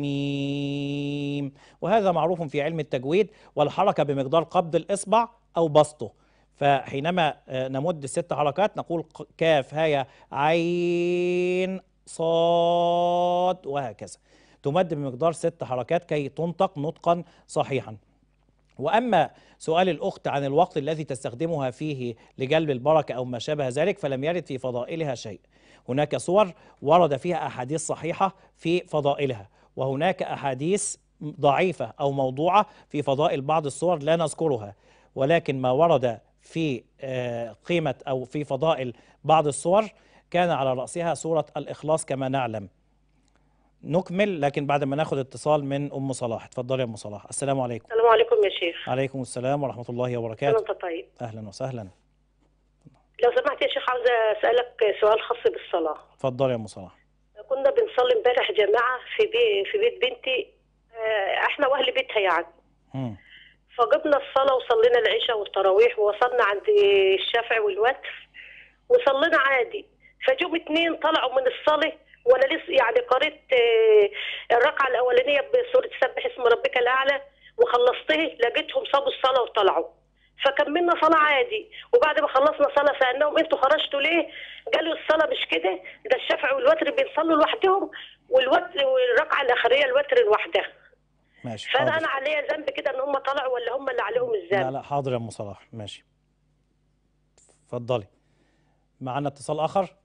ميم وهذا معروف في علم التجويد والحركة بمقدار قبض الإصبع أو بسطه فحينما آه، نمد الست حركات نقول كاف هيا عين صاد وهكذا تمد بمقدار ست حركات كي تنطق نطقا صحيحا وأما سؤال الأخت عن الوقت الذي تستخدمها فيه لجلب البركة أو ما شابه ذلك فلم يرد في فضائلها شيء هناك صور ورد فيها أحاديث صحيحة في فضائلها وهناك أحاديث ضعيفة أو موضوعة في فضائل بعض الصور لا نذكرها ولكن ما ورد في آه، قيمة أو في فضائل بعض الصور كان على رأسها صورة الإخلاص كما نعلم نكمل لكن بعد ما ناخذ اتصال من ام صلاح اتفضلي يا ام صلاح السلام عليكم السلام عليكم يا شيخ عليكم السلام ورحمه الله وبركاته انت طيب اهلا وسهلا لو سمحت يا شيخ عاوزه اسالك سؤال خاص بالصلاه اتفضلي يا ام صلاح كنا بنصلي امبارح جماعه في بي في بيت بنتي آه، احنا واهل بيتها يعني امم فجبنا الصلاة وصلينا العشاء والتراويح ووصلنا عند الشفع والوتر وصلينا عادي فجم اتنين طلعوا من الصلاة وانا لسه يعني قريت آه، الرقعة الأولانية بسورة سبح اسم ربك الأعلى وخلصته لقيتهم صابوا الصلاة وطلعوا فكملنا صلاة عادي وبعد ما خلصنا صلاة سألناهم انتوا خرجتوا ليه؟ قالوا الصلاة مش كده ده الشفع والوتر بيصلوا لوحدهم والوتر والركعة الأخرية الوتر لوحدها ماشي فانا حاضر. انا عليا ذنب كده ان هم طلعوا ولا هم اللي عليهم الذنب لا لا حاضر يا ام صلاح ماشي اتفضلي معانا اتصال اخر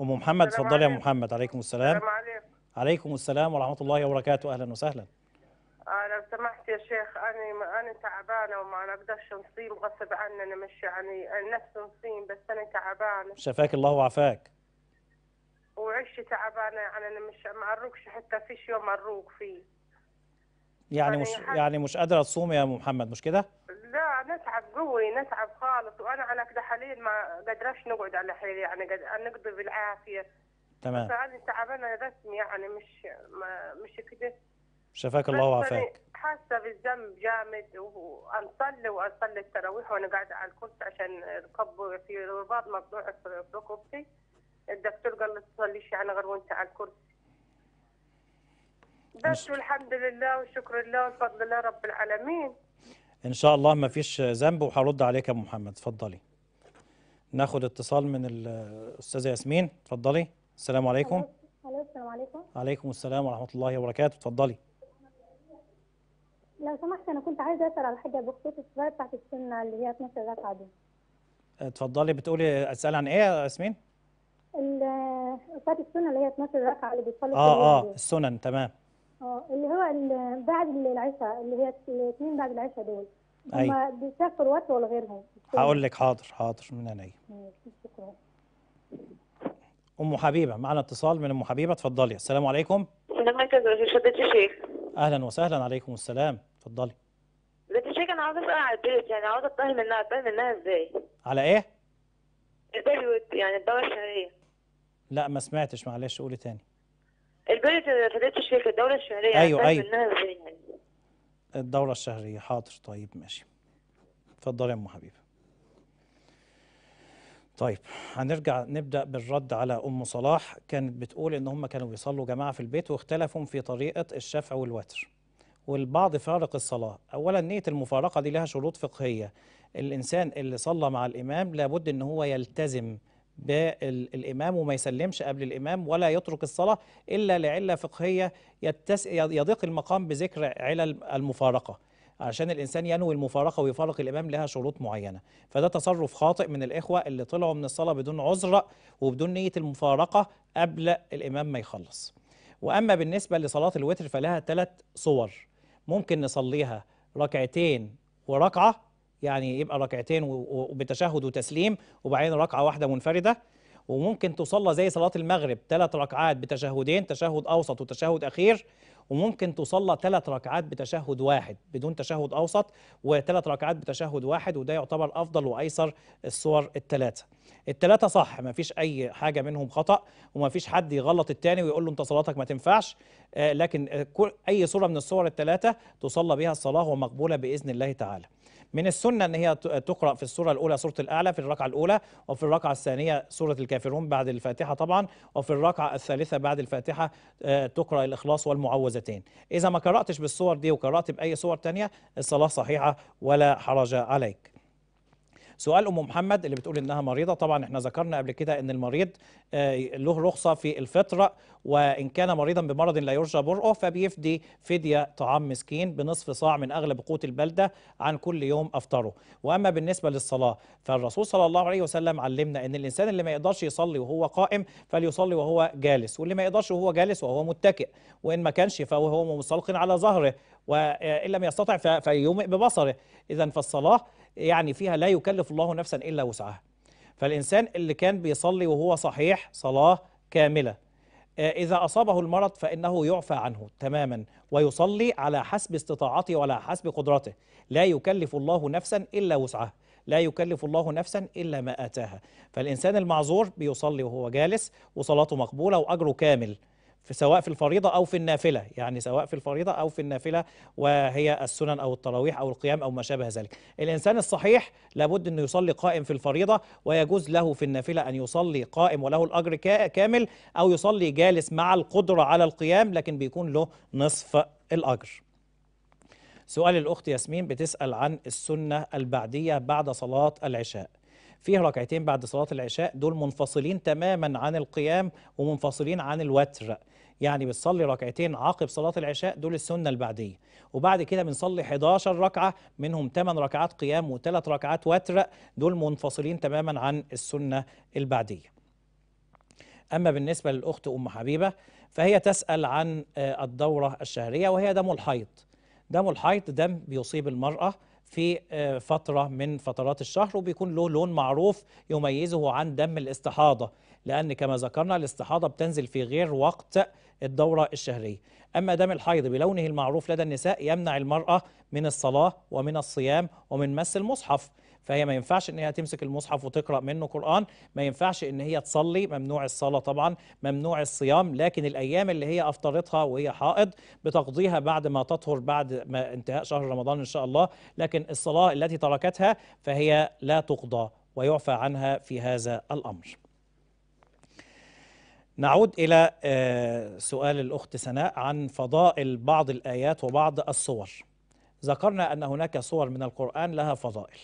ام محمد اتفضلي يا ام محمد عليكم السلام السلام عليكم عليكم السلام ورحمه الله وبركاته اهلا وسهلا انا لو سمحت يا شيخ انا انا تعبانه وما نقدرش نصيم غصب عني انا مش يعني نفسي نصيم بس انا تعبانه شفاك الله وعافاك وعشت تعبانة يعني أنا مش ما أروقش حتى فيش يوم أروق فيه يعني, يعني مش يعني مش قادرة تصومي يا أم محمد مش كده؟ لا نتعب قوي نتعب خالص وأنا على كده حاليا ما قدرش نقعد على حيل يعني قد... نقضي بالعافية تمام بس أنا تعبانة رسمي يعني مش ما مش كده شفاك الله وعافاك حاسه بالذنب جامد وانصلي واصلي التراويح وانا قاعده على الكرسي عشان ركب في رباط مقطوع في ركبتي الدكتور قال لي تصليش على غير وانت على الكرسي بس والحمد لله والشكر لله والفضل لله رب العالمين ان شاء الله ما فيش ذنب وهرد عليك يا ابو محمد اتفضلي ناخد اتصال من الاستاذه ياسمين اتفضلي السلام عليكم السلام عليكم عليكم السلام ورحمه الله وبركاته اتفضلي لو سمحت انا كنت عايزه اسال على حاجه بخصوص الصغيره بتاعت السنه اللي هي 12 ركعه دي اتفضلي بتقولي اسال عن ايه يا ياسمين صلاه السنه اللي هي 12 ركعه اللي بيصلي اه اه السنن تمام اه اللي هو بعد العشاء اللي هي الاثنين بعد العشاء دول أيوة. هما بيسافر وقت ولا غيرهم هقول لك حاضر حاضر من عينيا شكرا ام حبيبه معنا اتصال من ام حبيبه اتفضلي السلام عليكم السلام عليكم شهاده الشيخ اهلا وسهلا عليكم السلام اتفضلي ازيك يا شيخ انا عاوز اسال على البيت يعني عاوز اتطهي منها اتطهي منها ازاي على ايه البيوت يعني الدورة الشهريه لا ما سمعتش معلش قولي تاني البلد أيوة، أيوة. فاتت الشركه يعني. الدوله الشهريه ايوه ايوه يعني. الدوره الشهريه حاضر طيب ماشي اتفضلي يا ام حبيبه طيب هنرجع نبدا بالرد على ام صلاح كانت بتقول ان هم كانوا بيصلوا جماعه في البيت واختلفوا في طريقه الشفع والوتر والبعض فارق الصلاه اولا نيه المفارقه دي لها شروط فقهيه الانسان اللي صلى مع الامام لابد ان هو يلتزم بالإمام وما يسلمش قبل الإمام ولا يترك الصلاة إلا لعلة فقهية يتس يضيق المقام بذكر علل المفارقة عشان الإنسان ينوي المفارقة ويفارق الإمام لها شروط معينة فده تصرف خاطئ من الإخوة اللي طلعوا من الصلاة بدون عذر وبدون نية المفارقة قبل الإمام ما يخلص وأما بالنسبة لصلاة الوتر فلها ثلاث صور ممكن نصليها ركعتين وركعة يعني يبقى ركعتين وبتشهد وتسليم وبعدين ركعه واحده منفرده وممكن تصلى زي صلاه المغرب ثلاث ركعات بتشهدين تشهد اوسط وتشهد اخير وممكن تصلى ثلاث ركعات بتشهد واحد بدون تشهد أوسط وثلاث ركعات بتشهد واحد وده يعتبر أفضل وأيسر الصور الثلاثة الثلاثة صح ما فيش أي حاجة منهم خطأ وما فيش حد يغلط الثاني ويقول له أنت صلاتك ما تنفعش آه، لكن آه، أي صورة من الصور الثلاثة تصلى بها الصلاة ومقبولة بإذن الله تعالى من السنة أن هي تقرأ في السورة الأولى سورة الأعلى في الركعة الأولى وفي الركعة الثانية سورة الكافرون بعد الفاتحة طبعا وفي الركعة الثالثة بعد الفاتحة آه، تقرأ الإخلاص والمعوذة الجنازتين إذا ما قرأتش بالصور دي وقرأت بأي صور تانية الصلاة صحيحة ولا حرج عليك سؤال ام محمد اللي بتقول انها مريضه طبعا احنا ذكرنا قبل كده ان المريض آه، له رخصه في الفطره وان كان مريضا بمرض لا يرجى برؤه فبيفدي فديه طعام مسكين بنصف صاع من اغلب قوت البلده عن كل يوم افطره واما بالنسبه للصلاه فالرسول صلى الله عليه وسلم علمنا ان الانسان اللي ما يقدرش يصلي وهو قائم فليصلي وهو جالس واللي ما يقدرش وهو جالس وهو متكئ وان ما كانش فهو مستلق على ظهره وان لم يستطع فيومئ ببصره اذا فالصلاه يعني فيها لا يكلف الله نفسا إلا وسعها فالإنسان اللي كان بيصلي وهو صحيح صلاة كاملة آه، إذا أصابه المرض فإنه يعفى عنه تماما ويصلي على حسب استطاعته وعلى حسب قدرته لا يكلف الله نفسا إلا وسعها لا يكلف الله نفسا إلا ما آتاها فالإنسان المعذور بيصلي وهو جالس وصلاته مقبولة وأجره كامل في سواء في الفريضة أو في النافلة يعني سواء في الفريضة أو في النافلة وهي السنن أو التراويح أو القيام أو ما شابه ذلك الإنسان الصحيح لابد أنه يصلي قائم في الفريضة ويجوز له في النافلة أن يصلي قائم وله الأجر كامل أو يصلي جالس مع القدرة على القيام لكن بيكون له نصف الأجر سؤال الأخت ياسمين بتسأل عن السنة البعدية بعد صلاة العشاء فيه ركعتين بعد صلاة العشاء دول منفصلين تماما عن القيام ومنفصلين عن الوتر يعني بتصلي ركعتين عقب صلاة العشاء دول السنة البعدية وبعد كده بنصلي 11 ركعة منهم 8 ركعات قيام و3 ركعات وتر دول منفصلين تماما عن السنة البعدية أما بالنسبة للأخت أم حبيبة فهي تسأل عن آه، الدورة الشهرية وهي دم الحيض دم الحيض دم بيصيب المرأة في آه، فترة من فترات الشهر وبيكون له لون معروف يميزه عن دم الاستحاضة لأن كما ذكرنا الاستحاضة بتنزل في غير وقت الدورة الشهرية أما دم الحيض بلونه المعروف لدى النساء يمنع المرأة من الصلاة ومن الصيام ومن مس المصحف فهي ما ينفعش ان هي تمسك المصحف وتقرا منه قران ما ينفعش ان هي تصلي ممنوع الصلاه طبعا ممنوع الصيام لكن الايام اللي هي افطرتها وهي حائض بتقضيها بعد ما تطهر بعد ما انتهاء شهر رمضان ان شاء الله لكن الصلاه التي تركتها فهي لا تقضى ويعفى عنها في هذا الامر نعود إلى آه، سؤال الأخت سناء عن فضائل بعض الآيات وبعض الصور ذكرنا أن هناك صور من القرآن لها فضائل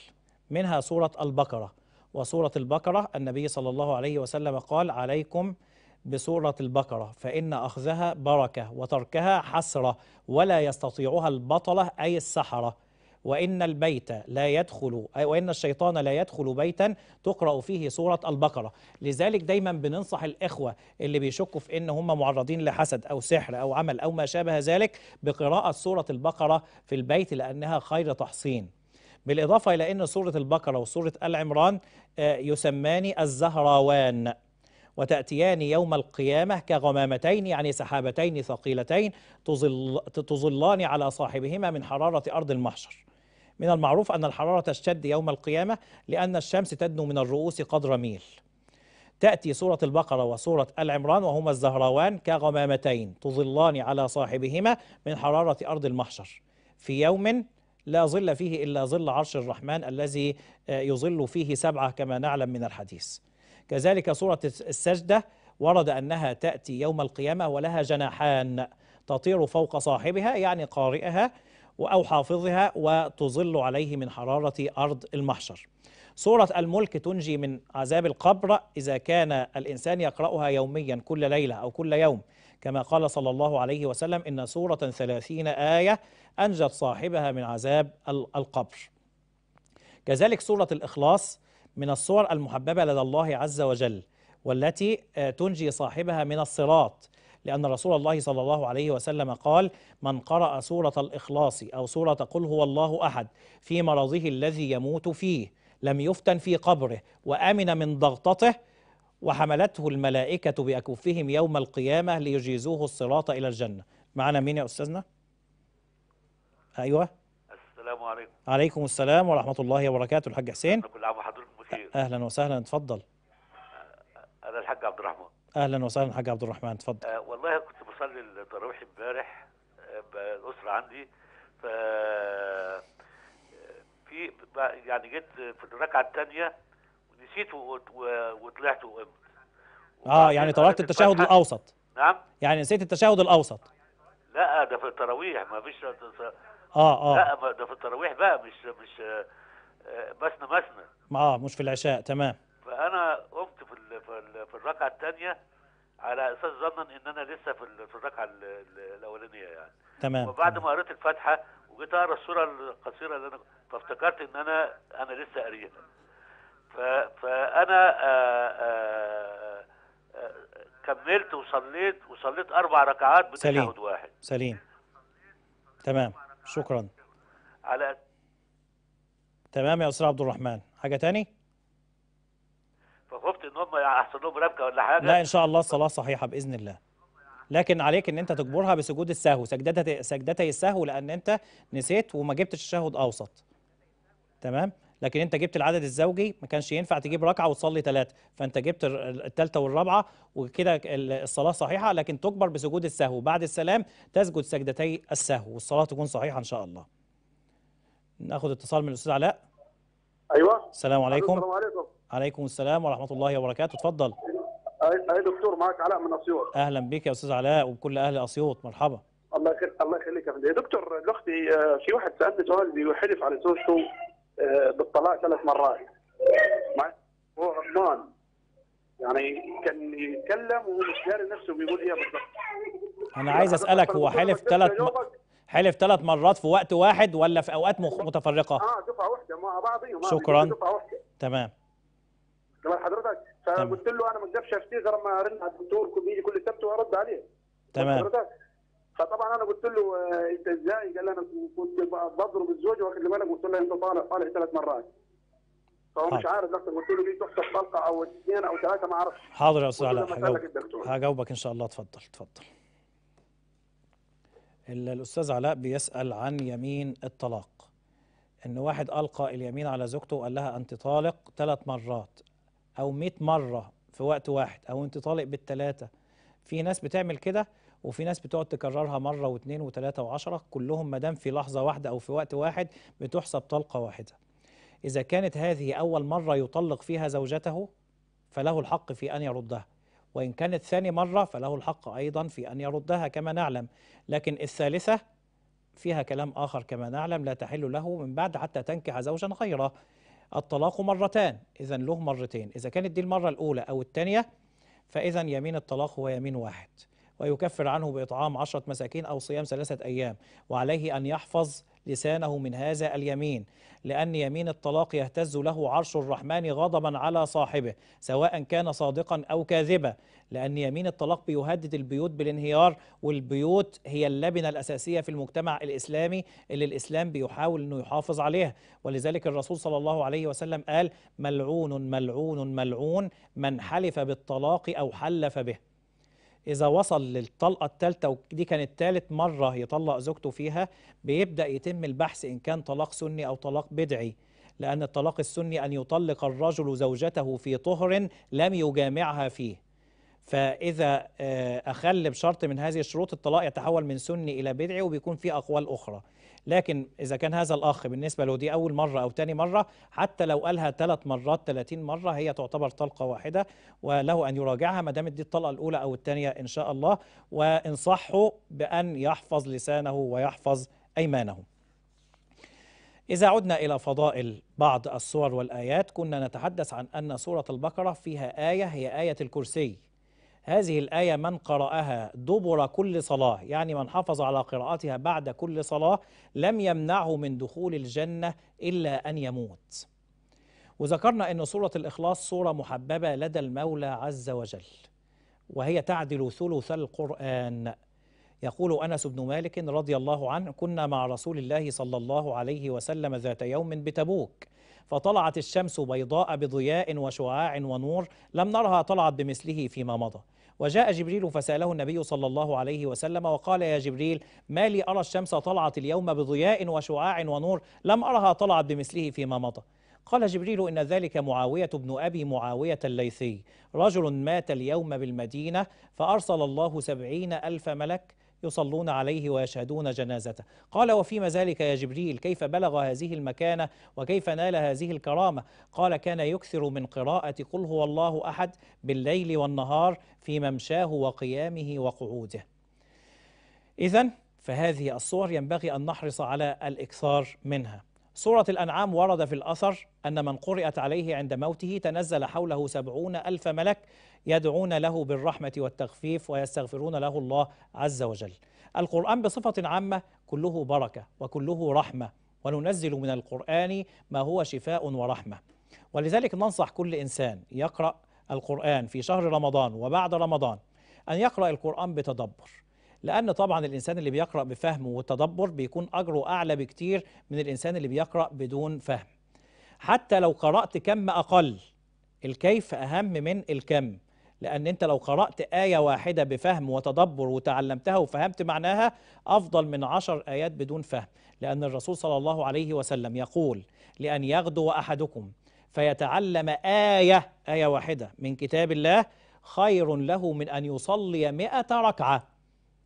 منها سورة البقرة وسورة البقرة النبي صلى الله عليه وسلم قال عليكم بسورة البقرة فإن أخذها بركة وتركها حسرة ولا يستطيعها البطلة أي السحرة وإن البيت لا يدخل أي وإن الشيطان لا يدخل بيتا تقرأ فيه سورة البقرة لذلك دايما بننصح الإخوة اللي بيشكوا في إن هم معرضين لحسد أو سحر أو عمل أو ما شابه ذلك بقراءة سورة البقرة في البيت لأنها خير تحصين بالإضافة إلى أن سورة البقرة وسورة العمران آه، يسمان الزهراوان وتأتيان يوم القيامة كغمامتين يعني سحابتين ثقيلتين تظل تظلان على صاحبهما من حرارة أرض المحشر من المعروف أن الحرارة تشتد يوم القيامة لأن الشمس تدنو من الرؤوس قدر ميل تأتي سورة البقرة وسورة العمران وهما الزهراوان كغمامتين تظلان على صاحبهما من حرارة أرض المحشر في يوم لا ظل فيه إلا ظل عرش الرحمن الذي آه، يظل فيه سبعة كما نعلم من الحديث كذلك سورة السجدة ورد أنها تأتي يوم القيامة ولها جناحان تطير فوق صاحبها يعني قارئها أو حافظها وتظل عليه من حرارة أرض المحشر سورة الملك تنجي من عذاب القبر إذا كان الإنسان يقرأها يوميا كل ليلة أو كل يوم كما قال صلى الله عليه وسلم إن سورة ثلاثين آية أنجت صاحبها من عذاب القبر كذلك سورة الإخلاص من الصور المحببة لدى الله عز وجل والتي آه، تنجي صاحبها من الصراط لأن رسول الله صلى الله عليه وسلم قال من قرأ سورة الإخلاص أو سورة قل هو الله أحد في مرضه الذي يموت فيه لم يفتن في قبره وأمن من ضغطته وحملته الملائكة بأكفهم يوم القيامة ليجيزوه الصراط إلى الجنة معنا مين يا أستاذنا؟ أيوة السلام عليكم عليكم السلام ورحمة الله وبركاته الحاج حسين كل عام وحضرتك بخير أهلا وسهلا اتفضل أنا الحاج عبد الرحمن أهلا وسهلا الحاج عبد الرحمن اتفضل أه والله كنت بصلي التراويح امبارح الأسرة آه، عندي ف آه، في يعني جيت في الركعة الثانية مشيت وطلعت وقمت اه يعني طلعت التشهد الاوسط نعم يعني نسيت التشهد الاوسط لا ده في التراويح ما فيش اه اه لا ده في التراويح بقى مش مش آه، مثنى مثنى اه مش في العشاء تمام فانا قمت في ال في, ال في الركعه الثانيه على اساس ظنا ان انا لسه في, في الركعه الاولانيه يعني تمام وبعد ما قريت الفاتحه وجيت اقرا السوره القصيره اللي انا فافتكرت ان انا انا لسه قاريها فانا آه، آه، آه، كملت وصليت وصليت اربع ركعات بتشهد واحد سليم تمام شكرا على تمام يا استاذ عبد الرحمن حاجه تاني فخفت ان هم احسن لهم ربكه ولا حاجه لا ان شاء الله الصلاه صحيحه باذن الله لكن عليك ان انت تجبرها بسجود السهو سجدتي سجدتي السهو لان انت نسيت وما جبتش الشهود اوسط تمام لكن انت جبت العدد الزوجي ما كانش ينفع تجيب ركعه وتصلي ثلاثه فانت جبت الثالثه والرابعه وكده الصلاه صحيحه لكن تكبر بسجود السهو بعد السلام تسجد سجدتي السهو والصلاه تكون صحيحه ان شاء الله ناخد اتصال من الاستاذ علاء ايوه السلام عليكم السلام عليكم عليكم السلام ورحمه الله وبركاته اتفضل اي دكتور معك علاء من اسيوط اهلا بك يا استاذ علاء وبكل اهل اسيوط مرحبا الله يخليك الله يخليك يا دكتور اختي آه، في واحد سالني سؤال بيحلف على زوجته آه، بالطلاق ثلاث مرات مع هو عمان يعني كان يتكلم وهو مش داري نفسه بيقول ايه بالضبط انا عايز يعني اسالك هو حلف ثلاث حلف ثلاث مرات في وقت واحد ولا في اوقات متفرقه؟ اه دفعه واحده مع بعضهم شكرا دفعه واحده تمام تمام حضرتك فقلت له انا ما اقدرش اشتغل غير ما ارن على الدكتور بيجي كل سبت وارد عليه تمام حضرتك فطبعا انا قلت له آه، انت ازاي؟ قال لي انا كنت بضرب الزوجه واخد لي بالك قلت له انت طالع طالع ثلاث مرات فهو مش طيب. عارف دكتور قلت له دي تحسب طلقه او اثنين او ثلاثه ما اعرفش حاضر يا استاذ علاء هجاوب. هجاوبك ان شاء الله تفضل تفضل. الاستاذ علاء بيسال عن يمين الطلاق ان واحد القى اليمين على زوجته وقال لها انت طالق ثلاث مرات او 100 مره في وقت واحد او انت طالق بالثلاثه في ناس بتعمل كده وفي ناس بتقعد تكررها مره واثنين وثلاثه وعشره كلهم ما دام في لحظه واحده او في وقت واحد بتحسب طلقه واحده. اذا كانت هذه اول مره يطلق فيها زوجته فله الحق في ان يردها. وإن كانت ثاني مرة فله الحق أيضا في أن يردها كما نعلم لكن الثالثة فيها كلام آخر كما نعلم لا تحل له من بعد حتى تنكح زوجا غيره الطلاق مرتان إذا له مرتين إذا كانت دي المرة الأولى أو الثانية فإذا يمين الطلاق هو يمين واحد ويكفر عنه بإطعام عشرة مساكين أو صيام ثلاثة أيام وعليه أن يحفظ لسانه من هذا اليمين لأن يمين الطلاق يهتز له عرش الرحمن غضبا على صاحبه سواء كان صادقا أو كاذبا لأن يمين الطلاق بيهدد البيوت بالانهيار والبيوت هي اللبنة الأساسية في المجتمع الإسلامي اللي الإسلام بيحاول أنه يحافظ عليها ولذلك الرسول صلى الله عليه وسلم قال ملعون ملعون ملعون من حلف بالطلاق أو حلف به إذا وصل للطلقة الثالثة ودي كانت ثالث مرة يطلق زوجته فيها بيبدأ يتم البحث إن كان طلاق سني أو طلاق بدعي لأن الطلاق السني أن يطلق الرجل زوجته في طهر لم يجامعها فيه فإذا آه، أخل بشرط من هذه الشروط الطلاق يتحول من سني إلى بدعي وبيكون في أقوال أخرى لكن إذا كان هذا الأخ بالنسبة له دي أول مرة أو ثاني مرة حتى لو قالها ثلاث مرات 30 مرة هي تعتبر طلقة واحدة وله أن يراجعها ما دامت دي الطلقة الأولى أو الثانية إن شاء الله وإنصحه بأن يحفظ لسانه ويحفظ أيمانه إذا عدنا إلى فضائل بعض السور والآيات كنا نتحدث عن أن سورة البقرة فيها آية هي آية الكرسي هذه الآية من قرأها دبر كل صلاة يعني من حافظ على قراءتها بعد كل صلاة لم يمنعه من دخول الجنة إلا أن يموت وذكرنا أن سورة الإخلاص سورة محببة لدى المولى عز وجل وهي تعدل ثلث القرآن يقول أنس بن مالك رضي الله عنه كنا مع رسول الله صلى الله عليه وسلم ذات يوم بتبوك فطلعت الشمس بيضاء بضياء وشعاع ونور لم نرها طلعت بمثله فيما مضى وجاء جبريل فسأله النبي صلى الله عليه وسلم وقال يا جبريل ما لي أرى الشمس طلعت اليوم بضياء وشعاع ونور لم أرها طلعت بمثله فيما مضى قال جبريل إن ذلك معاوية بن أبي معاوية الليثي رجل مات اليوم بالمدينة فأرسل الله سبعين ألف ملك يصلون عليه ويشهدون جنازته قال وفيما ذلك يا جبريل كيف بلغ هذه المكانة وكيف نال هذه الكرامة قال كان يكثر من قراءة قل هو الله أحد بالليل والنهار في ممشاه وقيامه وقعوده إذا فهذه الصور ينبغي أن نحرص على الإكثار منها سورة الأنعام ورد في الأثر أن من قرأت عليه عند موته تنزل حوله سبعون ألف ملك يدعون له بالرحمة والتخفيف ويستغفرون له الله عز وجل القرآن بصفة عامة كله بركة وكله رحمة وننزل من القرآن ما هو شفاء ورحمة ولذلك ننصح كل إنسان يقرأ القرآن في شهر رمضان وبعد رمضان أن يقرأ القرآن بتدبر لأن طبعا الإنسان اللي بيقرأ بفهم وتدبر بيكون أجره أعلى بكتير من الإنسان اللي بيقرأ بدون فهم حتى لو قرأت كم أقل الكيف أهم من الكم لأن أنت لو قرأت آية واحدة بفهم وتدبر وتعلمتها وفهمت معناها أفضل من عشر آيات بدون فهم لأن الرسول صلى الله عليه وسلم يقول لأن يغدو أحدكم فيتعلم آية آية واحدة من كتاب الله خير له من أن يصلي مئة ركعة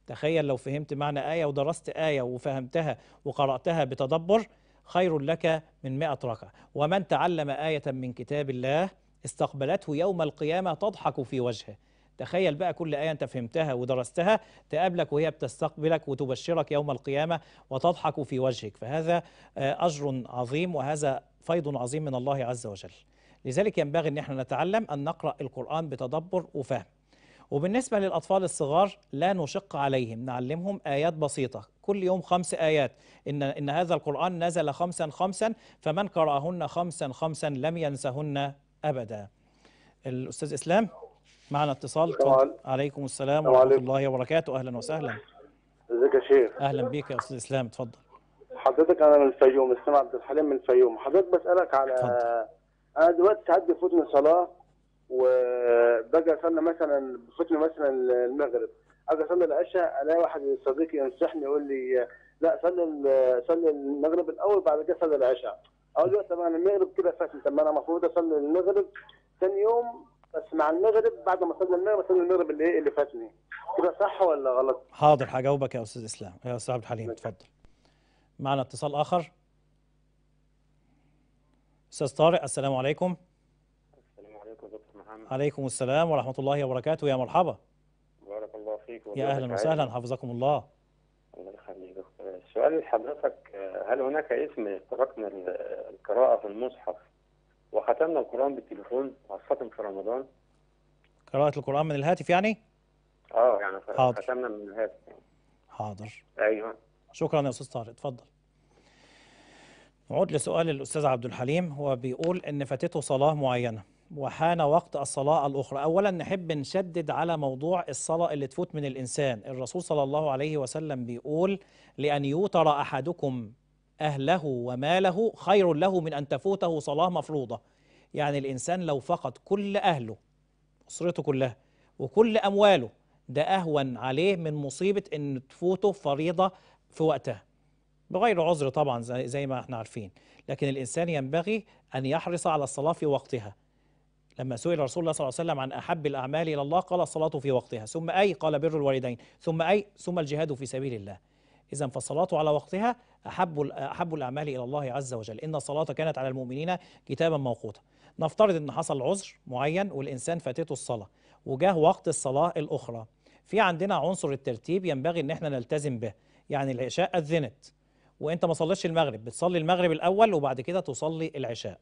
تخيل لو فهمت معنى آية ودرست آية وفهمتها وقرأتها بتدبر خير لك من مئة ركعة ومن تعلم آية من كتاب الله استقبلته يوم القيامة تضحك في وجهه تخيل بقى كل آية أنت فهمتها ودرستها تقابلك وهي بتستقبلك وتبشرك يوم القيامة وتضحك في وجهك فهذا آه، أجر عظيم وهذا فيض عظيم من الله عز وجل لذلك ينبغي أن احنا نتعلم أن نقرأ القرآن بتدبر وفهم وبالنسبة للأطفال الصغار لا نشق عليهم نعلمهم آيات بسيطة كل يوم خمس آيات إن, إن هذا القرآن نزل خمسا خمسا فمن قرأهن خمسا خمسا لم ينسهن أبدا الأستاذ إسلام معنا اتصال عليكم السلام ورحمة الله وبركاته أهلا وسهلا ازيك يا شيخ أهلا بيك يا أستاذ إسلام اتفضل حضرتك أنا من الفيوم اسلام عبد الحليم من الفيوم حضرتك بسألك على اتفضل. أنا دلوقتي ساعات بفوتني صلاة وباجي أصلي مثلا بفوتني مثلا المغرب اجي اصلي العشاء الاقي واحد صديقي ينصحني يقول لي لا صلي صلي المغرب الاول بعد كده صلي العشاء اول طب انا المغرب كده فاشل طب انا المفروض اصلي المغرب ثاني يوم بس مع المغرب بعد ما اصلي المغرب اصلي المغرب اللي ايه اللي فاتني كده صح ولا غلط؟ حاضر هجاوبك يا استاذ اسلام يا استاذ عبد الحليم اتفضل معنا اتصال اخر استاذ طارق السلام عليكم السلام عليكم يا دكتور محمد عليكم السلام ورحمه الله وبركاته يا مرحبا بارك الله فيك يا اهلا وسهلا حفظكم الله الله يخليك دكتور سؤال لحضرتك هل هناك اسم تركنا القراءة في المصحف وختمنا القرآن بالتليفون خاصة في رمضان؟ قراءة القرآن من الهاتف يعني؟ اه يعني حاضر. ختمنا من الهاتف يعني. حاضر ايوه شكرا يا استاذ طارق اتفضل نعود لسؤال الاستاذ عبد الحليم هو بيقول ان فاتته صلاه معينه وحان وقت الصلاة الأخرى أولا نحب نشدد على موضوع الصلاة اللي تفوت من الإنسان الرسول صلى الله عليه وسلم بيقول لأن يوتر أحدكم أهله وماله خير له من أن تفوته صلاة مفروضة يعني الإنسان لو فقد كل أهله أسرته كلها وكل أمواله ده أهون عليه من مصيبة أن تفوته فريضة في وقتها بغير عذر طبعا زي ما احنا عارفين لكن الإنسان ينبغي أن يحرص على الصلاة في وقتها لما سئل رسول الله صلى الله عليه وسلم عن أحب الأعمال إلى الله قال الصلاة في وقتها ثم أي قال بر الوالدين ثم أي ثم الجهاد في سبيل الله إذا فالصلاة على وقتها أحب, أحب الأعمال إلى الله عز وجل إن الصلاة كانت على المؤمنين كتابا موقوتا نفترض أن حصل عذر معين والإنسان فاتته الصلاة وجاه وقت الصلاة الأخرى في عندنا عنصر الترتيب ينبغي ان احنا نلتزم به يعني العشاء اذنت وانت ما صليتش المغرب بتصلي المغرب الاول وبعد كده تصلي العشاء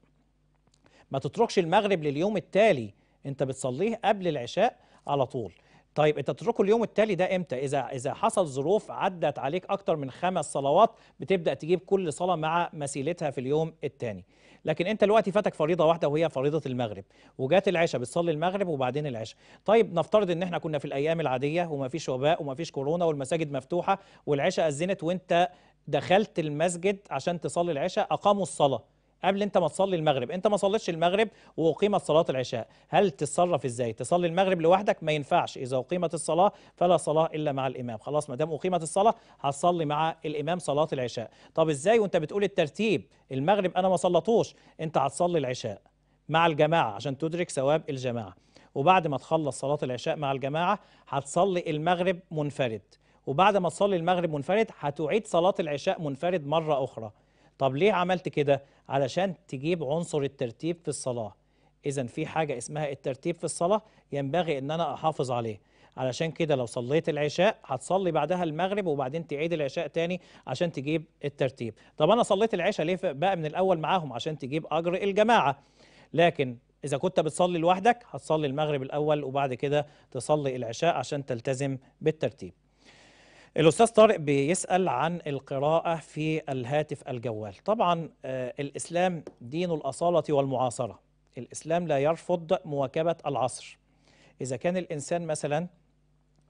ما تتركش المغرب لليوم التالي انت بتصليه قبل العشاء على طول طيب انت تتركه اليوم التالي ده امتى اذا اذا حصل ظروف عدت عليك اكتر من خمس صلوات بتبدا تجيب كل صلاه مع مسيلتها في اليوم التاني لكن انت دلوقتي فاتك فريضه واحده وهي فريضه المغرب وجات العشاء بتصلي المغرب وبعدين العشاء طيب نفترض ان احنا كنا في الايام العاديه وما فيش وباء وما فيش كورونا والمساجد مفتوحه والعشاء اذنت وانت دخلت المسجد عشان تصلي العشاء اقاموا الصلاه قبل انت ما تصلي المغرب انت ما صليتش المغرب واقيمت صلاه العشاء هل تتصرف ازاي تصلي المغرب لوحدك ما ينفعش اذا اقيمت الصلاه فلا صلاه الا مع الامام خلاص ما دام اقيمت الصلاه هتصلي مع الامام صلاه العشاء طب ازاي وانت بتقول الترتيب المغرب انا ما صليتوش انت هتصلي العشاء مع الجماعه عشان تدرك ثواب الجماعه وبعد ما تخلص صلاه العشاء مع الجماعه هتصلي المغرب منفرد وبعد ما تصلي المغرب منفرد هتعيد صلاه العشاء منفرد مره اخرى طب ليه عملت كده علشان تجيب عنصر الترتيب في الصلاة إذا في حاجة اسمها الترتيب في الصلاة ينبغي إن أنا أحافظ عليه علشان كده لو صليت العشاء هتصلي بعدها المغرب وبعدين تعيد العشاء تاني عشان تجيب الترتيب طب أنا صليت العشاء ليه بقى من الأول معاهم عشان تجيب أجر الجماعة لكن إذا كنت بتصلي لوحدك هتصلي المغرب الأول وبعد كده تصلي العشاء عشان تلتزم بالترتيب الأستاذ طارق بيسأل عن القراءة في الهاتف الجوال طبعا آه، الإسلام دين الأصالة والمعاصرة الإسلام لا يرفض مواكبة العصر إذا كان الإنسان مثلا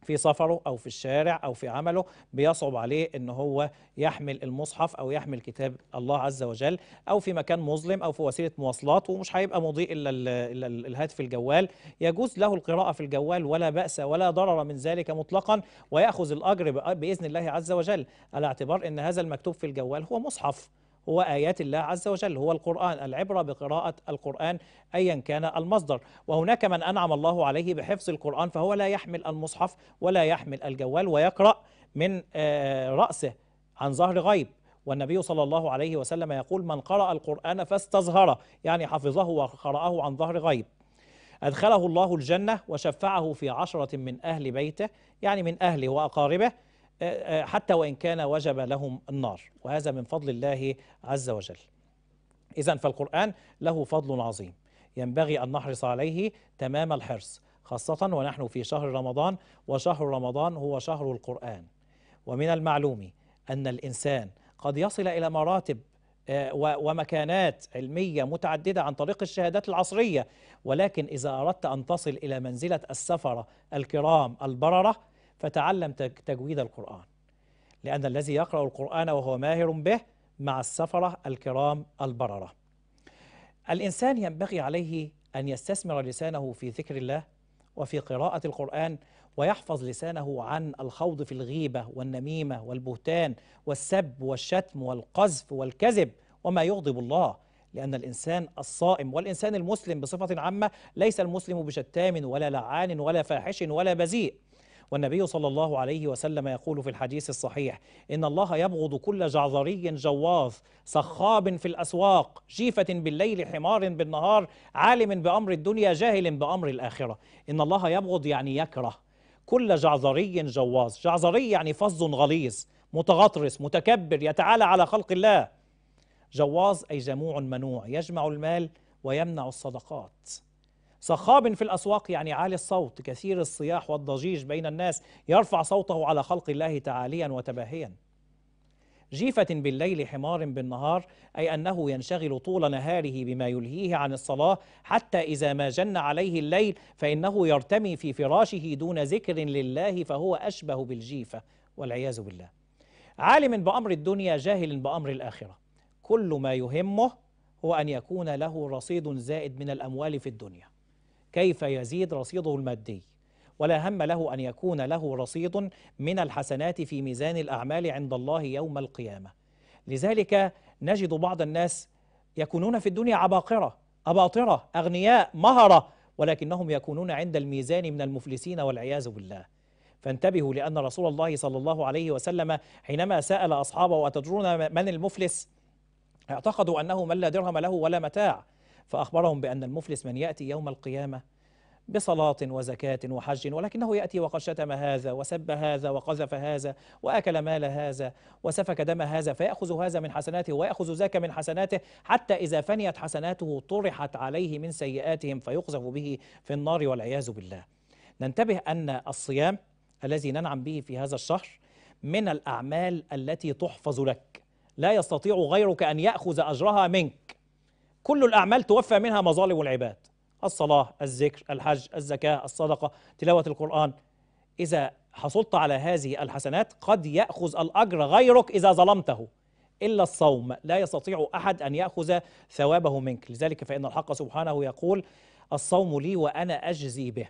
في سفره أو في الشارع أو في عمله بيصعب عليه أن هو يحمل المصحف أو يحمل كتاب الله عز وجل أو في مكان مظلم أو في وسيلة مواصلات ومش هيبقى مضيء إلا الهاتف الجوال يجوز له القراءة في الجوال ولا بأس ولا ضرر من ذلك مطلقا ويأخذ الأجر بإذن الله عز وجل على اعتبار أن هذا المكتوب في الجوال هو مصحف هو آيات الله عز وجل هو القرآن العبرة بقراءة القرآن أيا كان المصدر وهناك من أنعم الله عليه بحفظ القرآن فهو لا يحمل المصحف ولا يحمل الجوال ويقرأ من آه، رأسه عن ظهر غيب والنبي صلى الله عليه وسلم يقول من قرأ القرآن فاستظهره يعني حفظه وقرأه عن ظهر غيب أدخله الله الجنة وشفعه في عشرة من أهل بيته يعني من أهله وأقاربه آه، آه، حتى وإن كان وجب لهم النار وهذا من فضل الله عز وجل إذا فالقرآن له فضل عظيم ينبغي أن نحرص عليه تمام الحرص خاصة ونحن في شهر رمضان وشهر رمضان هو شهر القرآن ومن المعلوم أن الإنسان قد يصل إلى مراتب آه، ومكانات علمية متعددة عن طريق الشهادات العصرية ولكن إذا أردت أن تصل إلى منزلة السفرة الكرام البررة فتعلم تجويد القرآن لأن الذي يقرأ القرآن وهو ماهر به مع السفرة الكرام البررة الإنسان ينبغي عليه أن يستثمر لسانه في ذكر الله وفي قراءة القرآن ويحفظ لسانه عن الخوض في الغيبة والنميمة والبهتان والسب والشتم والقذف والكذب وما يغضب الله لأن الإنسان الصائم والإنسان المسلم بصفة عامة ليس المسلم بشتام ولا لعان ولا فاحش ولا بذيء والنبي صلى الله عليه وسلم يقول في الحديث الصحيح إن الله يبغض كل جعذري جواظ سخاب في الأسواق جيفة بالليل حمار بالنهار عالم بأمر الدنيا جاهل بأمر الآخرة إن الله يبغض يعني يكره كل جعذري جواظ جعذري يعني فظ غليظ متغطرس متكبر يتعالى على خلق الله جواظ أي جموع منوع يجمع المال ويمنع الصدقات صخاب في الأسواق يعني عالي الصوت كثير الصياح والضجيج بين الناس يرفع صوته على خلق الله تعاليا وتباهيا جيفة بالليل حمار بالنهار أي أنه ينشغل طول نهاره بما يلهيه عن الصلاة حتى إذا ما جن عليه الليل فإنه يرتمي في فراشه دون ذكر لله فهو أشبه بالجيفة والعياذ بالله عالم بأمر الدنيا جاهل بأمر الآخرة كل ما يهمه هو أن يكون له رصيد زائد من الأموال في الدنيا كيف يزيد رصيده المادي ولا هم له أن يكون له رصيد من الحسنات في ميزان الأعمال عند الله يوم القيامة لذلك نجد بعض الناس يكونون في الدنيا عباقرة أباطرة أغنياء مهرة ولكنهم يكونون عند الميزان من المفلسين والعياذ بالله فانتبهوا لأن رسول الله صلى الله عليه وسلم حينما سأل أصحابه أتدرون من المفلس اعتقدوا أنه من لا درهم له ولا متاع فأخبرهم بأن المفلس من يأتي يوم القيامة بصلاة وزكاة وحج ولكنه يأتي وقد شتم هذا وسب هذا وقذف هذا وأكل مال هذا وسفك دم هذا فيأخذ هذا من حسناته ويأخذ ذاك من حسناته حتى إذا فنيت حسناته طرحت عليه من سيئاتهم فيقذف به في النار والعياذ بالله ننتبه أن الصيام الذي ننعم به في هذا الشهر من الأعمال التي تحفظ لك لا يستطيع غيرك أن يأخذ أجرها منك كل الأعمال توفى منها مظالم العباد الصلاة الذكر الحج الزكاة الصدقة تلاوة القرآن إذا حصلت على هذه الحسنات قد يأخذ الأجر غيرك إذا ظلمته إلا الصوم لا يستطيع أحد أن يأخذ ثوابه منك لذلك فإن الحق سبحانه يقول الصوم لي وأنا أجزي به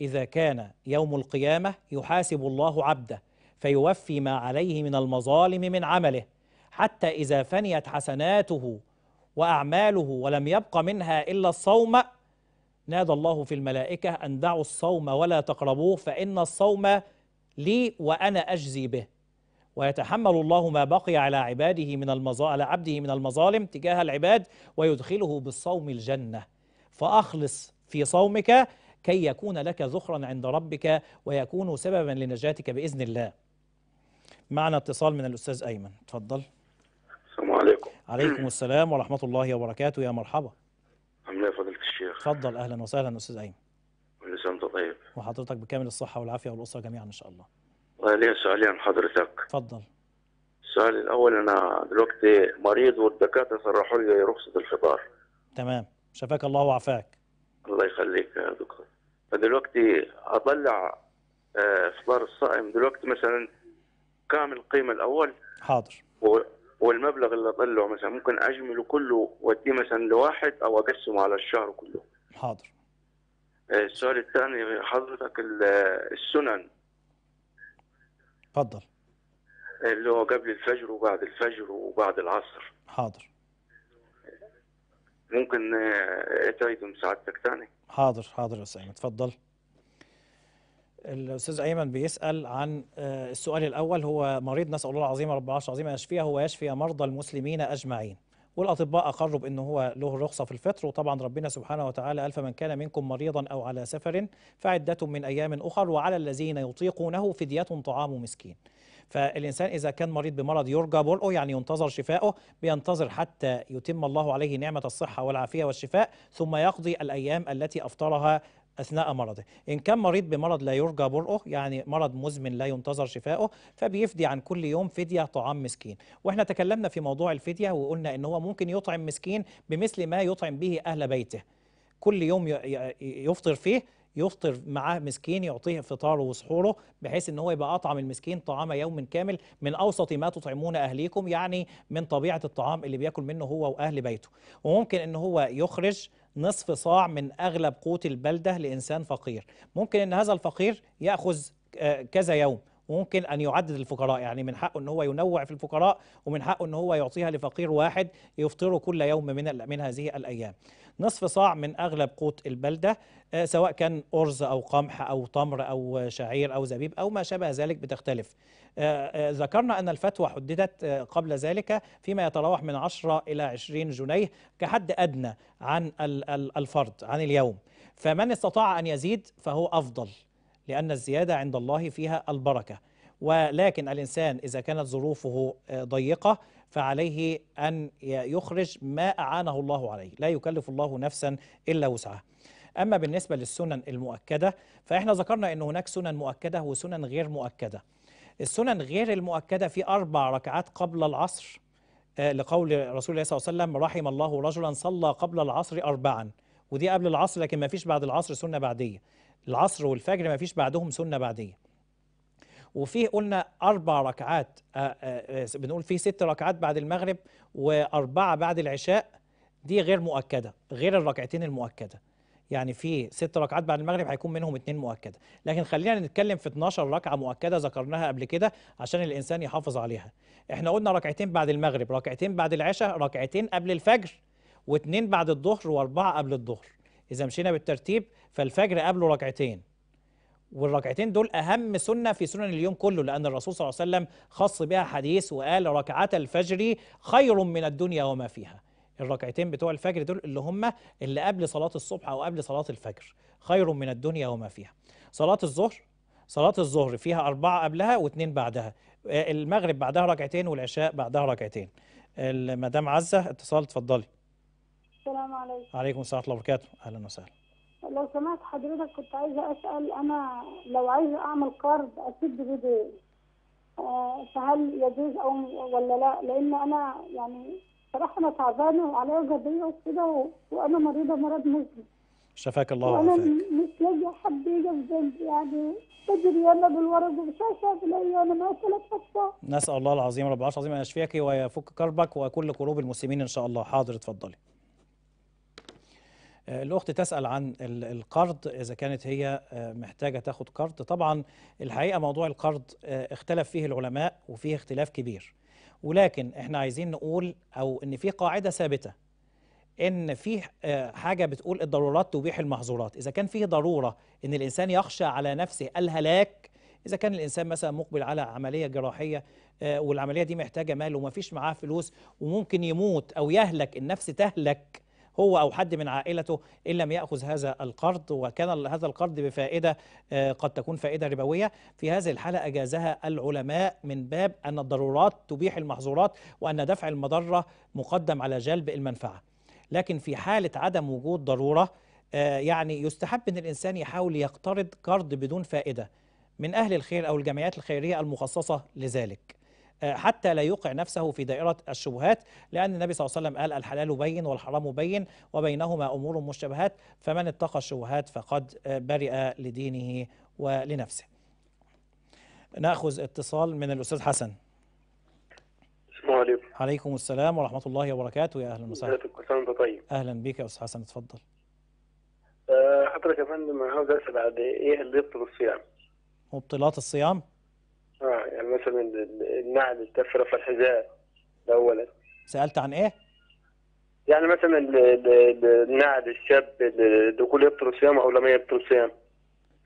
إذا كان يوم القيامة يحاسب الله عبده فيوفي ما عليه من المظالم من عمله حتى إذا فنيت حسناته وأعماله ولم يبق منها إلا الصوم نادى الله في الملائكة أن دعوا الصوم ولا تقربوه فإن الصوم لي وأنا أجزي به ويتحمل الله ما بقي على عباده من المظالم على عبده من المظالم تجاه العباد ويدخله بالصوم الجنة فأخلص في صومك كي يكون لك ذخرا عند ربك ويكون سببا لنجاتك بإذن الله معنا اتصال من الأستاذ أيمن تفضل عليكم السلام ورحمة الله وبركاته يا مرحبا عامل ايه فضيلة الشيخ تفضل أهلا وسهلا أستاذ أيمن كل سنة وانت طيب وحضرتك بكامل الصحة والعافية والأسرة جميعا إن شاء الله ليا سؤالين حضرتك تفضل السؤال الأول أنا دلوقتي مريض والدكاترة صرحوا لي رخصة الفطار تمام شفاك الله وعافاك الله يخليك يا دكتور فدلوقتي أطلع آه، فطار الصائم دلوقتي مثلا كامل القيمة الأول حاضر والمبلغ اللي اطلعه مثلا ممكن اجمله كله واديه مثلا لواحد او اقسمه على الشهر كله حاضر آه، السؤال الثاني حضرتك آه، السنن تفضل. اللي هو قبل الفجر وبعد الفجر وبعد العصر حاضر ممكن آه، تعيدهم سعادتك ثاني حاضر حاضر يا سعيد تفضل. الاستاذ ايمن بيسال عن آه، السؤال الاول هو مريض نسال الله العظيم رب العرش العظيم ان يشفيه هو يشفي مرضى المسلمين اجمعين والاطباء اقروا بان هو له رخصه في الفطر وطبعا ربنا سبحانه وتعالى الف من كان منكم مريضا او على سفر فعده من ايام اخر وعلى الذين يطيقونه فديه طعام مسكين فالإنسان إذا كان مريض بمرض يرجى برؤه يعني ينتظر شفائه بينتظر حتى يتم الله عليه نعمة الصحة والعافية والشفاء ثم يقضي الأيام التي أفطرها أثناء مرضه إن كان مريض بمرض لا يرجى برؤه يعني مرض مزمن لا ينتظر شفائه فبيفدي عن كل يوم فدية طعام مسكين وإحنا تكلمنا في موضوع الفدية وقلنا إن هو ممكن يطعم مسكين بمثل ما يطعم به أهل بيته كل يوم يفطر فيه يفطر معاه مسكين يعطيه فطاره وسحوره بحيث ان هو يبقى اطعم المسكين طعام يوم كامل من اوسط ما تطعمون اهليكم يعني من طبيعه الطعام اللي بياكل منه هو واهل بيته وممكن ان هو يخرج نصف صاع من أغلب قوت البلدة لإنسان فقير ممكن أن هذا الفقير يأخذ آه، كذا يوم ممكن ان يعدد الفقراء يعني من حقه ان هو ينوع في الفقراء ومن حقه ان هو يعطيها لفقير واحد يفطره كل يوم من من هذه الايام نصف صاع من اغلب قوت البلده آه، سواء كان ارز او قمح او تمر او شعير او زبيب او ما شابه ذلك بتختلف آه، آه، ذكرنا ان الفتوى حددت قبل ذلك فيما يتراوح من 10 الى 20 جنيه كحد ادنى عن الفرد عن اليوم فمن استطاع ان يزيد فهو افضل لأن الزيادة عند الله فيها البركة ولكن الإنسان إذا كانت ظروفه آه، ضيقة فعليه أن يخرج ما أعانه الله عليه لا يكلف الله نفسا إلا وسعها أما بالنسبة للسنن المؤكدة فإحنا ذكرنا أن هناك سنن مؤكدة وسنن غير مؤكدة السنن غير المؤكدة في أربع ركعات قبل العصر آه، لقول رسول الله صلى الله عليه وسلم رحم الله رجلا صلى قبل العصر أربعا ودي قبل العصر لكن ما فيش بعد العصر سنة بعدية العصر والفجر ما فيش بعدهم سنة بعدية وفيه قلنا أربع ركعات آه، آه، آه، بنقول فيه ست ركعات بعد المغرب وأربعة بعد العشاء دي غير مؤكدة غير الركعتين المؤكدة يعني في ست ركعات بعد المغرب هيكون منهم اتنين مؤكده لكن خلينا نتكلم في 12 ركعه مؤكده ذكرناها قبل كده عشان الانسان يحافظ عليها احنا قلنا ركعتين بعد المغرب ركعتين بعد العشاء ركعتين قبل الفجر واتنين بعد الظهر واربعه قبل الظهر إذا مشينا بالترتيب فالفجر قبله ركعتين والركعتين دول أهم سنة في سنن اليوم كله لأن الرسول صلى الله عليه وسلم خص بها حديث وقال ركعات الفجر خير من الدنيا وما فيها الركعتين بتوع الفجر دول اللي هم اللي قبل صلاة الصبح أو قبل صلاة الفجر خير من الدنيا وما فيها صلاة الظهر صلاة الظهر فيها أربعة قبلها واثنين بعدها المغرب بعدها ركعتين والعشاء بعدها ركعتين مدام عزة اتصال اتفضلي السلام عليكم عليكم السلام ورحمه الله وبركاته اهلا وسهلا لو سمعت حضرتك كنت عايزه اسال انا لو عايزه اعمل قرض اسد بدين آه فهل يجوز او ولا لا لان انا يعني صراحه انا تعبانه وعليا جديه وكده وانا مريضه مرض مزمن شفاك الله وعافاك وانا مش لاقي حد يجي في جنبي يعني تجري يلا بالورق وبشاشه بلاقي انا ما ثلاث اطفال نسال الله العظيم رب العرش العظيم ان يشفيك ويفك كربك وكل كروب المسلمين ان شاء الله حاضر اتفضلي آه، الأخت تسأل عن القرض إذا كانت هي آه، محتاجة تاخد قرض طبعا الحقيقة موضوع القرض آه، اختلف فيه العلماء وفيه اختلاف كبير ولكن احنا عايزين نقول أو إن في قاعدة ثابتة إن في حاجة بتقول الضرورات تبيح المحظورات إذا كان فيه ضرورة إن الإنسان يخشى على نفسه الهلاك إذا كان الإنسان مثلا مقبل على عملية جراحية والعملية دي محتاجة مال ومفيش معاه فلوس وممكن يموت أو يهلك النفس تهلك هو أو حد من عائلته إن لم يأخذ هذا القرض وكان هذا القرض بفائدة آه، قد تكون فائدة ربوية في هذه الحالة أجازها العلماء من باب أن الضرورات تبيح المحظورات وأن دفع المضرة مقدم على جلب المنفعة لكن في حالة عدم وجود ضرورة آه، يعني يستحب أن الإنسان يحاول يقترض قرض بدون فائدة من أهل الخير أو الجمعيات الخيرية المخصصة لذلك حتى لا يوقع نفسه في دائرة الشبهات لأن النبي صلى الله عليه وسلم قال الحلال بين والحرام بين وبينهما أمور مشتبهات فمن اتقى الشبهات فقد برئ لدينه ولنفسه ناخذ اتصال من الاستاذ حسن السلام عليكم عليكم السلام ورحمه الله وبركاته يا اهلا وسهلا كل سنه وانت طيب اهلا بك يا استاذ حسن اتفضل آه، حضرتك يا فندم انا عاوز اسال على إيه؟, ايه اللي يبطل الصيام مبطلات الصيام اه يعني مثلا النعل التفرة في الحذاء اولا سالت عن ايه؟ يعني مثلا النعل الشاب دخول يبطل صيام او لم يبطل صيام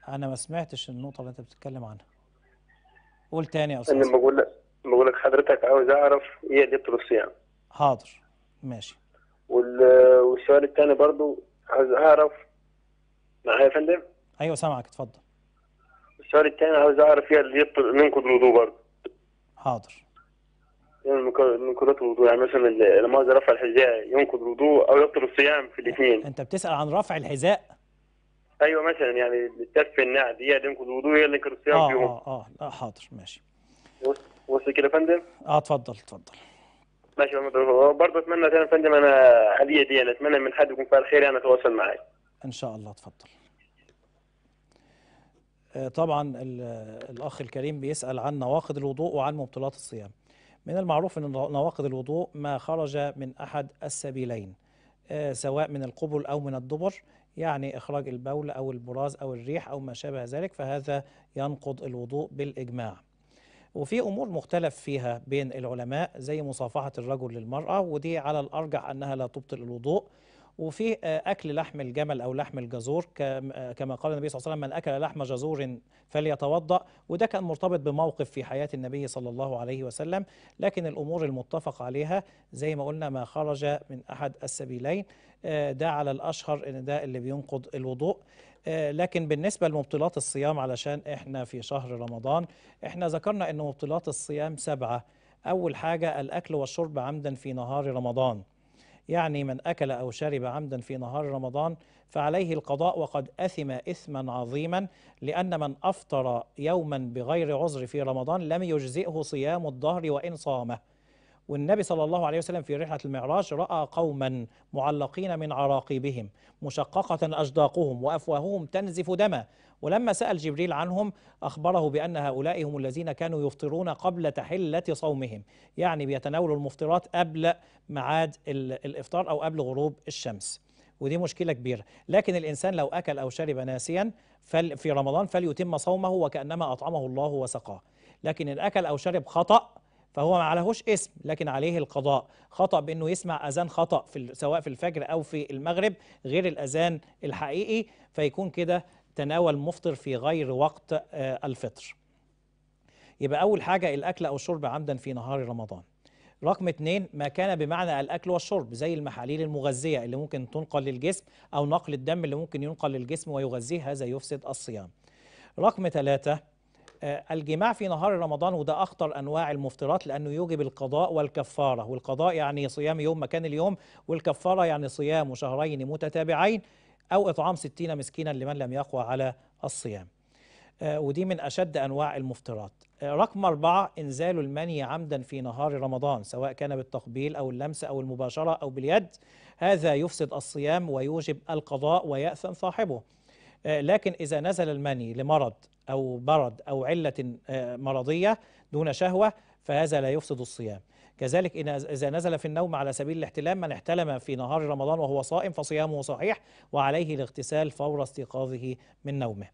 انا ما سمعتش النقطه اللي انت بتتكلم عنها قول تاني يا استاذ انا بقول لك بقول لك حضرتك عاوز اعرف ايه يبطل الصيام حاضر ماشي والسؤال الثاني برضو عايز اعرف معايا يا فندم ايوه سامعك اتفضل السؤال الثاني عاوز اعرف فيها اللي ننقض الوضوء برضه حاضر يعني منقضات الوضوء يعني مثلا لما عاوز رفع الحذاء ينقض الوضوء او يبطل الصيام في الاثنين انت بتسال عن رفع الحذاء ايوه مثلا يعني التف النعل هي اللي ينقض الوضوء هي اللي ينقض الصيام آه فيهم اه اه حاضر ماشي وصل كده يا فندم؟ اه اتفضل اتفضل ماشي برضه اتمنى يا فندم انا هديه دي انا اتمنى من حد يكون فيها الخير يعني اتواصل معايا ان شاء الله اتفضل آه، طبعا الأخ الكريم بيسأل عن نواقض الوضوء وعن مبطلات الصيام من المعروف أن نواقض الوضوء ما خرج من أحد السبيلين آه، سواء من القبل أو من الدبر يعني إخراج البول أو البراز أو الريح أو ما شابه ذلك فهذا ينقض الوضوء بالإجماع وفي امور مختلف فيها بين العلماء زي مصافحه الرجل للمراه ودي على الارجح انها لا تبطل الوضوء وفيه آه، أكل لحم الجمل أو لحم الجزور آه، كما قال النبي صلى الله عليه وسلم من أكل لحم جزور فليتوضأ وده كان مرتبط بموقف في حياة النبي صلى الله عليه وسلم لكن الأمور المتفق عليها زي ما قلنا ما خرج من أحد السبيلين آه، ده على الأشهر إن ده اللي بينقض الوضوء لكن بالنسبة لمبطلات الصيام علشان إحنا في شهر رمضان إحنا ذكرنا أن مبطلات الصيام سبعة أول حاجة الأكل والشرب عمدا في نهار رمضان يعني من أكل أو شرب عمدا في نهار رمضان فعليه القضاء وقد أثم إثما عظيما لأن من أفطر يوما بغير عذر في رمضان لم يجزئه صيام الدهر وإن صامه والنبي صلى الله عليه وسلم في رحلة المعراج رأى قوما معلقين من عراقيبهم مشققة أجداقهم وأفواههم تنزف دما ولما سأل جبريل عنهم أخبره بأن هؤلاء هم الذين كانوا يفطرون قبل تحلة صومهم يعني بيتناولوا المفطرات قبل معاد الإفطار أو قبل غروب الشمس ودي مشكلة كبيرة لكن الإنسان لو أكل أو شرب ناسيا في رمضان فليتم صومه وكأنما أطعمه الله وسقاه لكن إن أكل أو شرب خطأ فهو ما عليهوش اسم لكن عليه القضاء خطأ بأنه يسمع أذان خطأ في سواء في الفجر أو في المغرب غير الأذان الحقيقي فيكون كده تناول مفطر في غير وقت آه، الفطر يبقى أول حاجة الأكل أو الشرب عمدا في نهار رمضان رقم اتنين ما كان بمعنى الأكل والشرب زي المحاليل المغذية اللي ممكن تنقل للجسم أو نقل الدم اللي ممكن ينقل للجسم ويغذيه هذا يفسد الصيام رقم ثلاثة آه، الجماع في نهار رمضان وده أخطر أنواع المفطرات لأنه يوجب القضاء والكفارة والقضاء يعني صيام يوم مكان اليوم والكفارة يعني صيام شهرين متتابعين أو إطعام ستين مسكينا لمن لم يقوى على الصيام آه، ودي من أشد أنواع المفطرات آه، رقم أربعة إنزال المني عمدا في نهار رمضان سواء كان بالتقبيل أو اللمس أو المباشرة أو باليد هذا يفسد الصيام ويوجب القضاء ويأثم صاحبه لكن إذا نزل المني لمرض أو مرض أو علة آه، مرضية دون شهوة فهذا لا يفسد الصيام كذلك إذا نزل في النوم على سبيل الاحتلام من احتلم في نهار رمضان وهو صائم فصيامه صحيح وعليه الاغتسال فور استيقاظه من نومه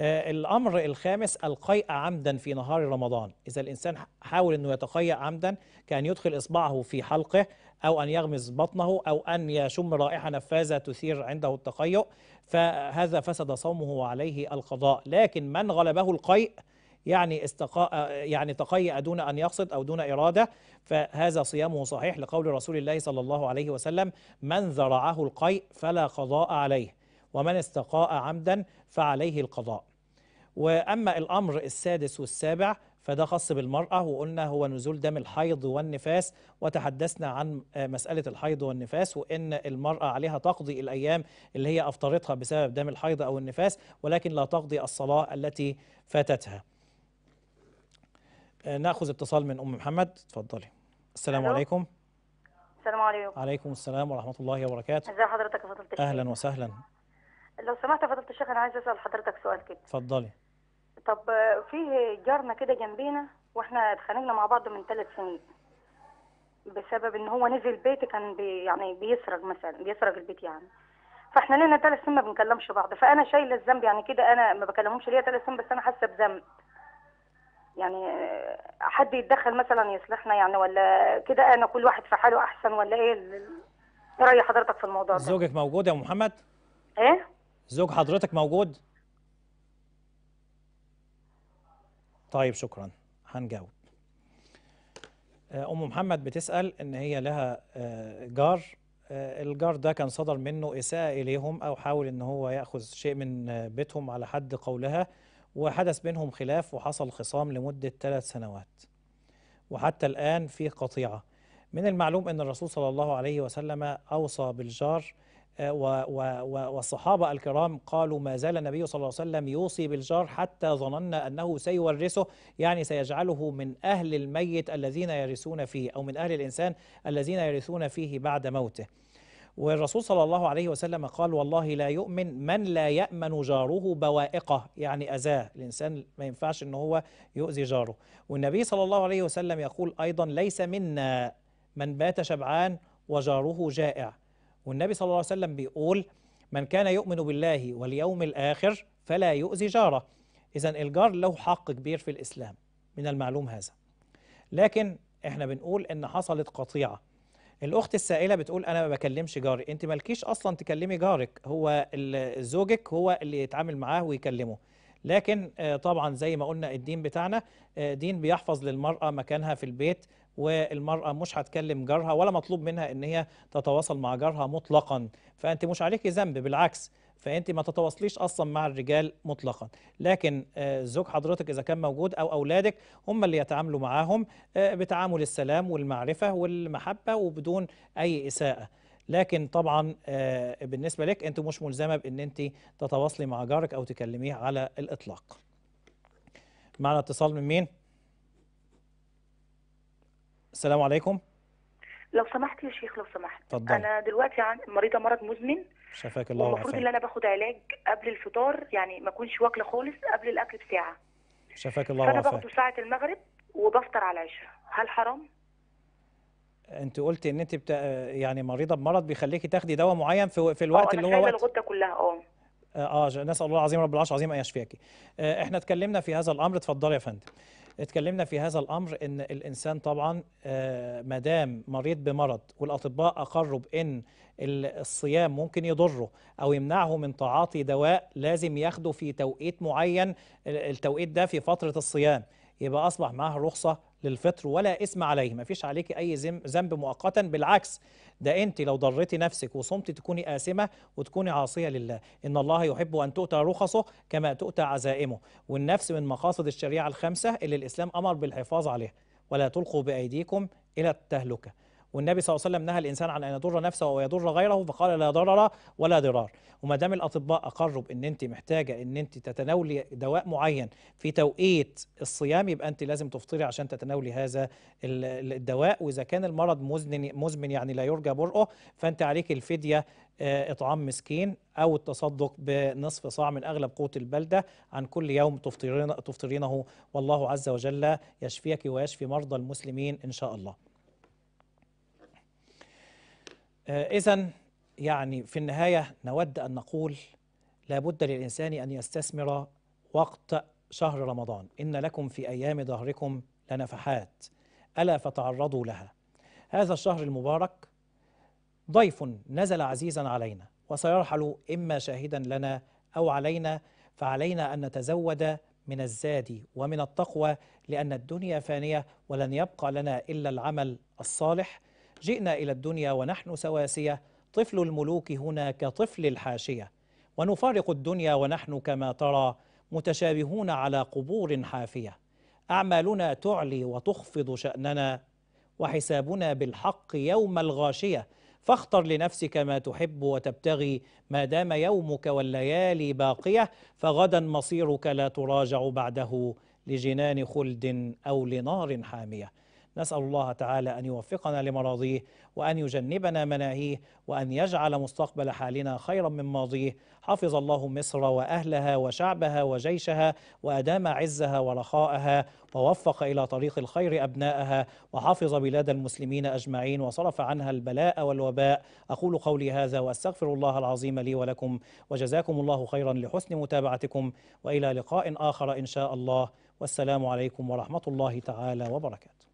آه، الأمر الخامس القيء عمدا في نهار رمضان إذا الإنسان حاول أنه يتقيأ عمدا كأن يدخل إصبعه في حلقه أو أن يغمز بطنه أو أن يشم رائحة نفاذة تثير عنده التقيؤ فهذا فسد صومه وعليه القضاء لكن من غلبه القيء يعني استقاء يعني تقيأ دون أن يقصد أو دون إرادة فهذا صيامه صحيح لقول رسول الله صلى الله عليه وسلم من ذرعه القيء فلا قضاء عليه ومن استقاء عمدا فعليه القضاء وأما الأمر السادس والسابع فده خاص بالمرأة وقلنا هو نزول دم الحيض والنفاس وتحدثنا عن مسألة الحيض والنفاس وإن المرأة عليها تقضي الأيام اللي هي أفطرتها بسبب دم الحيض أو النفاس ولكن لا تقضي الصلاة التي فاتتها آه، ناخذ اتصال من أم محمد اتفضلي السلام ألو. عليكم السلام عليكم عليكم السلام ورحمة الله وبركاته ازي حضرتك يا فضيلة الشيخ أهلا وسهلا لو سمحت يا فضيلة الشيخ أنا عايز أسأل حضرتك سؤال كده اتفضلي طب في جارنا كده جنبينا واحنا اتخانقنا مع بعض من ثلاث سنين بسبب ان هو نزل بيتي كان بي يعني بيسرق مثلا بيسرق البيت يعني فاحنا لنا ثلاث سنين ما بنكلمش بعض فانا شايله الذنب يعني كده انا ما بكلمهمش ليا ثلاث سنين بس انا حاسه بذنب يعني حد يتدخل مثلا يصلحنا يعني ولا كده انا كل واحد في حاله احسن ولا ايه ايه راي حضرتك في الموضوع ده زوجك موجود يا ابو محمد ايه زوج حضرتك موجود طيب شكرا هنجاوب آه، ام محمد بتسال ان هي لها آه، جار آه، الجار ده كان صدر منه اساءه اليهم او حاول ان هو ياخذ شيء من بيتهم على حد قولها وحدث بينهم خلاف وحصل خصام لمده ثلاث سنوات وحتى الان في قطيعه من المعلوم ان الرسول صلى الله عليه وسلم اوصى بالجار والصحابة الكرام قالوا ما زال النبي صلى الله عليه وسلم يوصي بالجار حتى ظننا أنه سيورثه يعني سيجعله من أهل الميت الذين يرثون فيه أو من أهل الإنسان الذين يرثون فيه بعد موته والرسول صلى الله عليه وسلم قال والله لا يؤمن من لا يأمن جاره بوائقه يعني أذاه الإنسان ما ينفعش أنه هو يؤذي جاره والنبي صلى الله عليه وسلم يقول أيضا ليس منا من بات شبعان وجاره جائع والنبي صلى الله عليه وسلم بيقول من كان يؤمن بالله واليوم الآخر فلا يؤذي جاره إذا الجار له حق كبير في الإسلام من المعلوم هذا لكن احنا بنقول ان حصلت قطيعة الأخت السائلة بتقول أنا ما بكلمش جاري أنت مالكيش أصلا تكلمي جارك هو زوجك هو اللي يتعامل معاه ويكلمه لكن آه، طبعا زي ما قلنا الدين بتاعنا آه، دين بيحفظ للمرأة مكانها في البيت والمرأة مش هتكلم جارها ولا مطلوب منها ان هي تتواصل مع جارها مطلقا فأنت مش عليك ذنب بالعكس فانت ما تتواصليش اصلا مع الرجال مطلقا لكن آه، زوج حضرتك اذا كان موجود او اولادك هم اللي يتعاملوا معاهم آه، بتعامل السلام والمعرفه والمحبه وبدون اي اساءه لكن طبعا آه، بالنسبه لك انت مش ملزمه بان انت تتواصلي مع جارك او تكلميه على الاطلاق معنا اتصال من مين السلام عليكم لو سمحت يا شيخ لو سمحت طبعا. انا دلوقتي عن مريضه مرض مزمن شفاك الله المفروض ان انا باخد علاج قبل الفطار يعني ما اكونش واكله خالص قبل الاكل بساعه شفاك الله وعافاك فانا باخده ساعه المغرب وبفطر على العشاء هل حرام انت قلت ان انت بتا... يعني مريضه بمرض بيخليكي تاخدي دواء معين في, في الوقت آه، اللي هو وقت الغده كلها اه اه, آه، نسال الله العظيم رب العرش العظيم ان يشفيكي آه، احنا اتكلمنا في هذا الامر اتفضلي يا فندم اتكلمنا في هذا الامر ان الانسان طبعا آه، ما دام مريض بمرض والاطباء اقروا بان الصيام ممكن يضره او يمنعه من تعاطي دواء لازم ياخده في توقيت معين التوقيت ده في فتره الصيام يبقى اصبح معاه رخصه للفطر ولا إثم عليه ما فيش عليك أي ذنب مؤقتا بالعكس ده أنت لو ضريتي نفسك وصمتي تكوني آثمة وتكوني عاصية لله إن الله يحب أن تؤتى رخصه كما تؤتى عزائمه والنفس من مقاصد الشريعة الخمسة اللي الإسلام أمر بالحفاظ عليها ولا تلقوا بأيديكم إلى التهلكة والنبي صلى الله عليه وسلم نهى الانسان عن ان يضر نفسه ويضر غيره فقال لا ضرر ولا ضرار وما دام الاطباء اقروا ان انت محتاجه ان انت تتناولي دواء معين في توقيت الصيام يبقى انت لازم تفطري عشان تتناولي هذا الدواء واذا كان المرض مزمن مزمن يعني لا يرجى برؤه فانت عليك الفديه آه، اطعام مسكين او التصدق بنصف صاع من اغلب قوت البلده عن كل يوم تفطرين تفطرينه والله عز وجل يشفيك ويشفي مرضى المسلمين ان شاء الله آه، إذا يعني في النهاية نود أن نقول لابد للإنسان أن يستثمر وقت شهر رمضان إن لكم في أيام ظهركم لنفحات ألا فتعرضوا لها هذا الشهر المبارك ضيف نزل عزيزا علينا وسيرحل إما شاهدا لنا أو علينا فعلينا أن نتزود من الزاد ومن التقوى لأن الدنيا فانية ولن يبقى لنا إلا العمل الصالح جئنا إلى الدنيا ونحن سواسية طفل الملوك هنا كطفل الحاشية ونفارق الدنيا ونحن كما ترى متشابهون على قبور حافية أعمالنا تعلي وتخفض شأننا وحسابنا بالحق يوم الغاشية فاختر لنفسك ما تحب وتبتغي ما دام يومك والليالي باقية فغدا مصيرك لا تراجع بعده لجنان خلد أو لنار حامية نسأل الله تعالى أن يوفقنا لمراضيه وأن يجنبنا مناهيه وأن يجعل مستقبل حالنا خيرا من ماضيه حفظ الله مصر وأهلها وشعبها وجيشها وأدام عزها ورخاءها ووفق إلى طريق الخير أبنائها وحفظ بلاد المسلمين أجمعين وصرف عنها البلاء والوباء أقول قولي هذا وأستغفر الله العظيم لي ولكم وجزاكم الله خيرا لحسن متابعتكم وإلى لقاء آخر إن شاء الله والسلام عليكم ورحمة الله تعالى وبركاته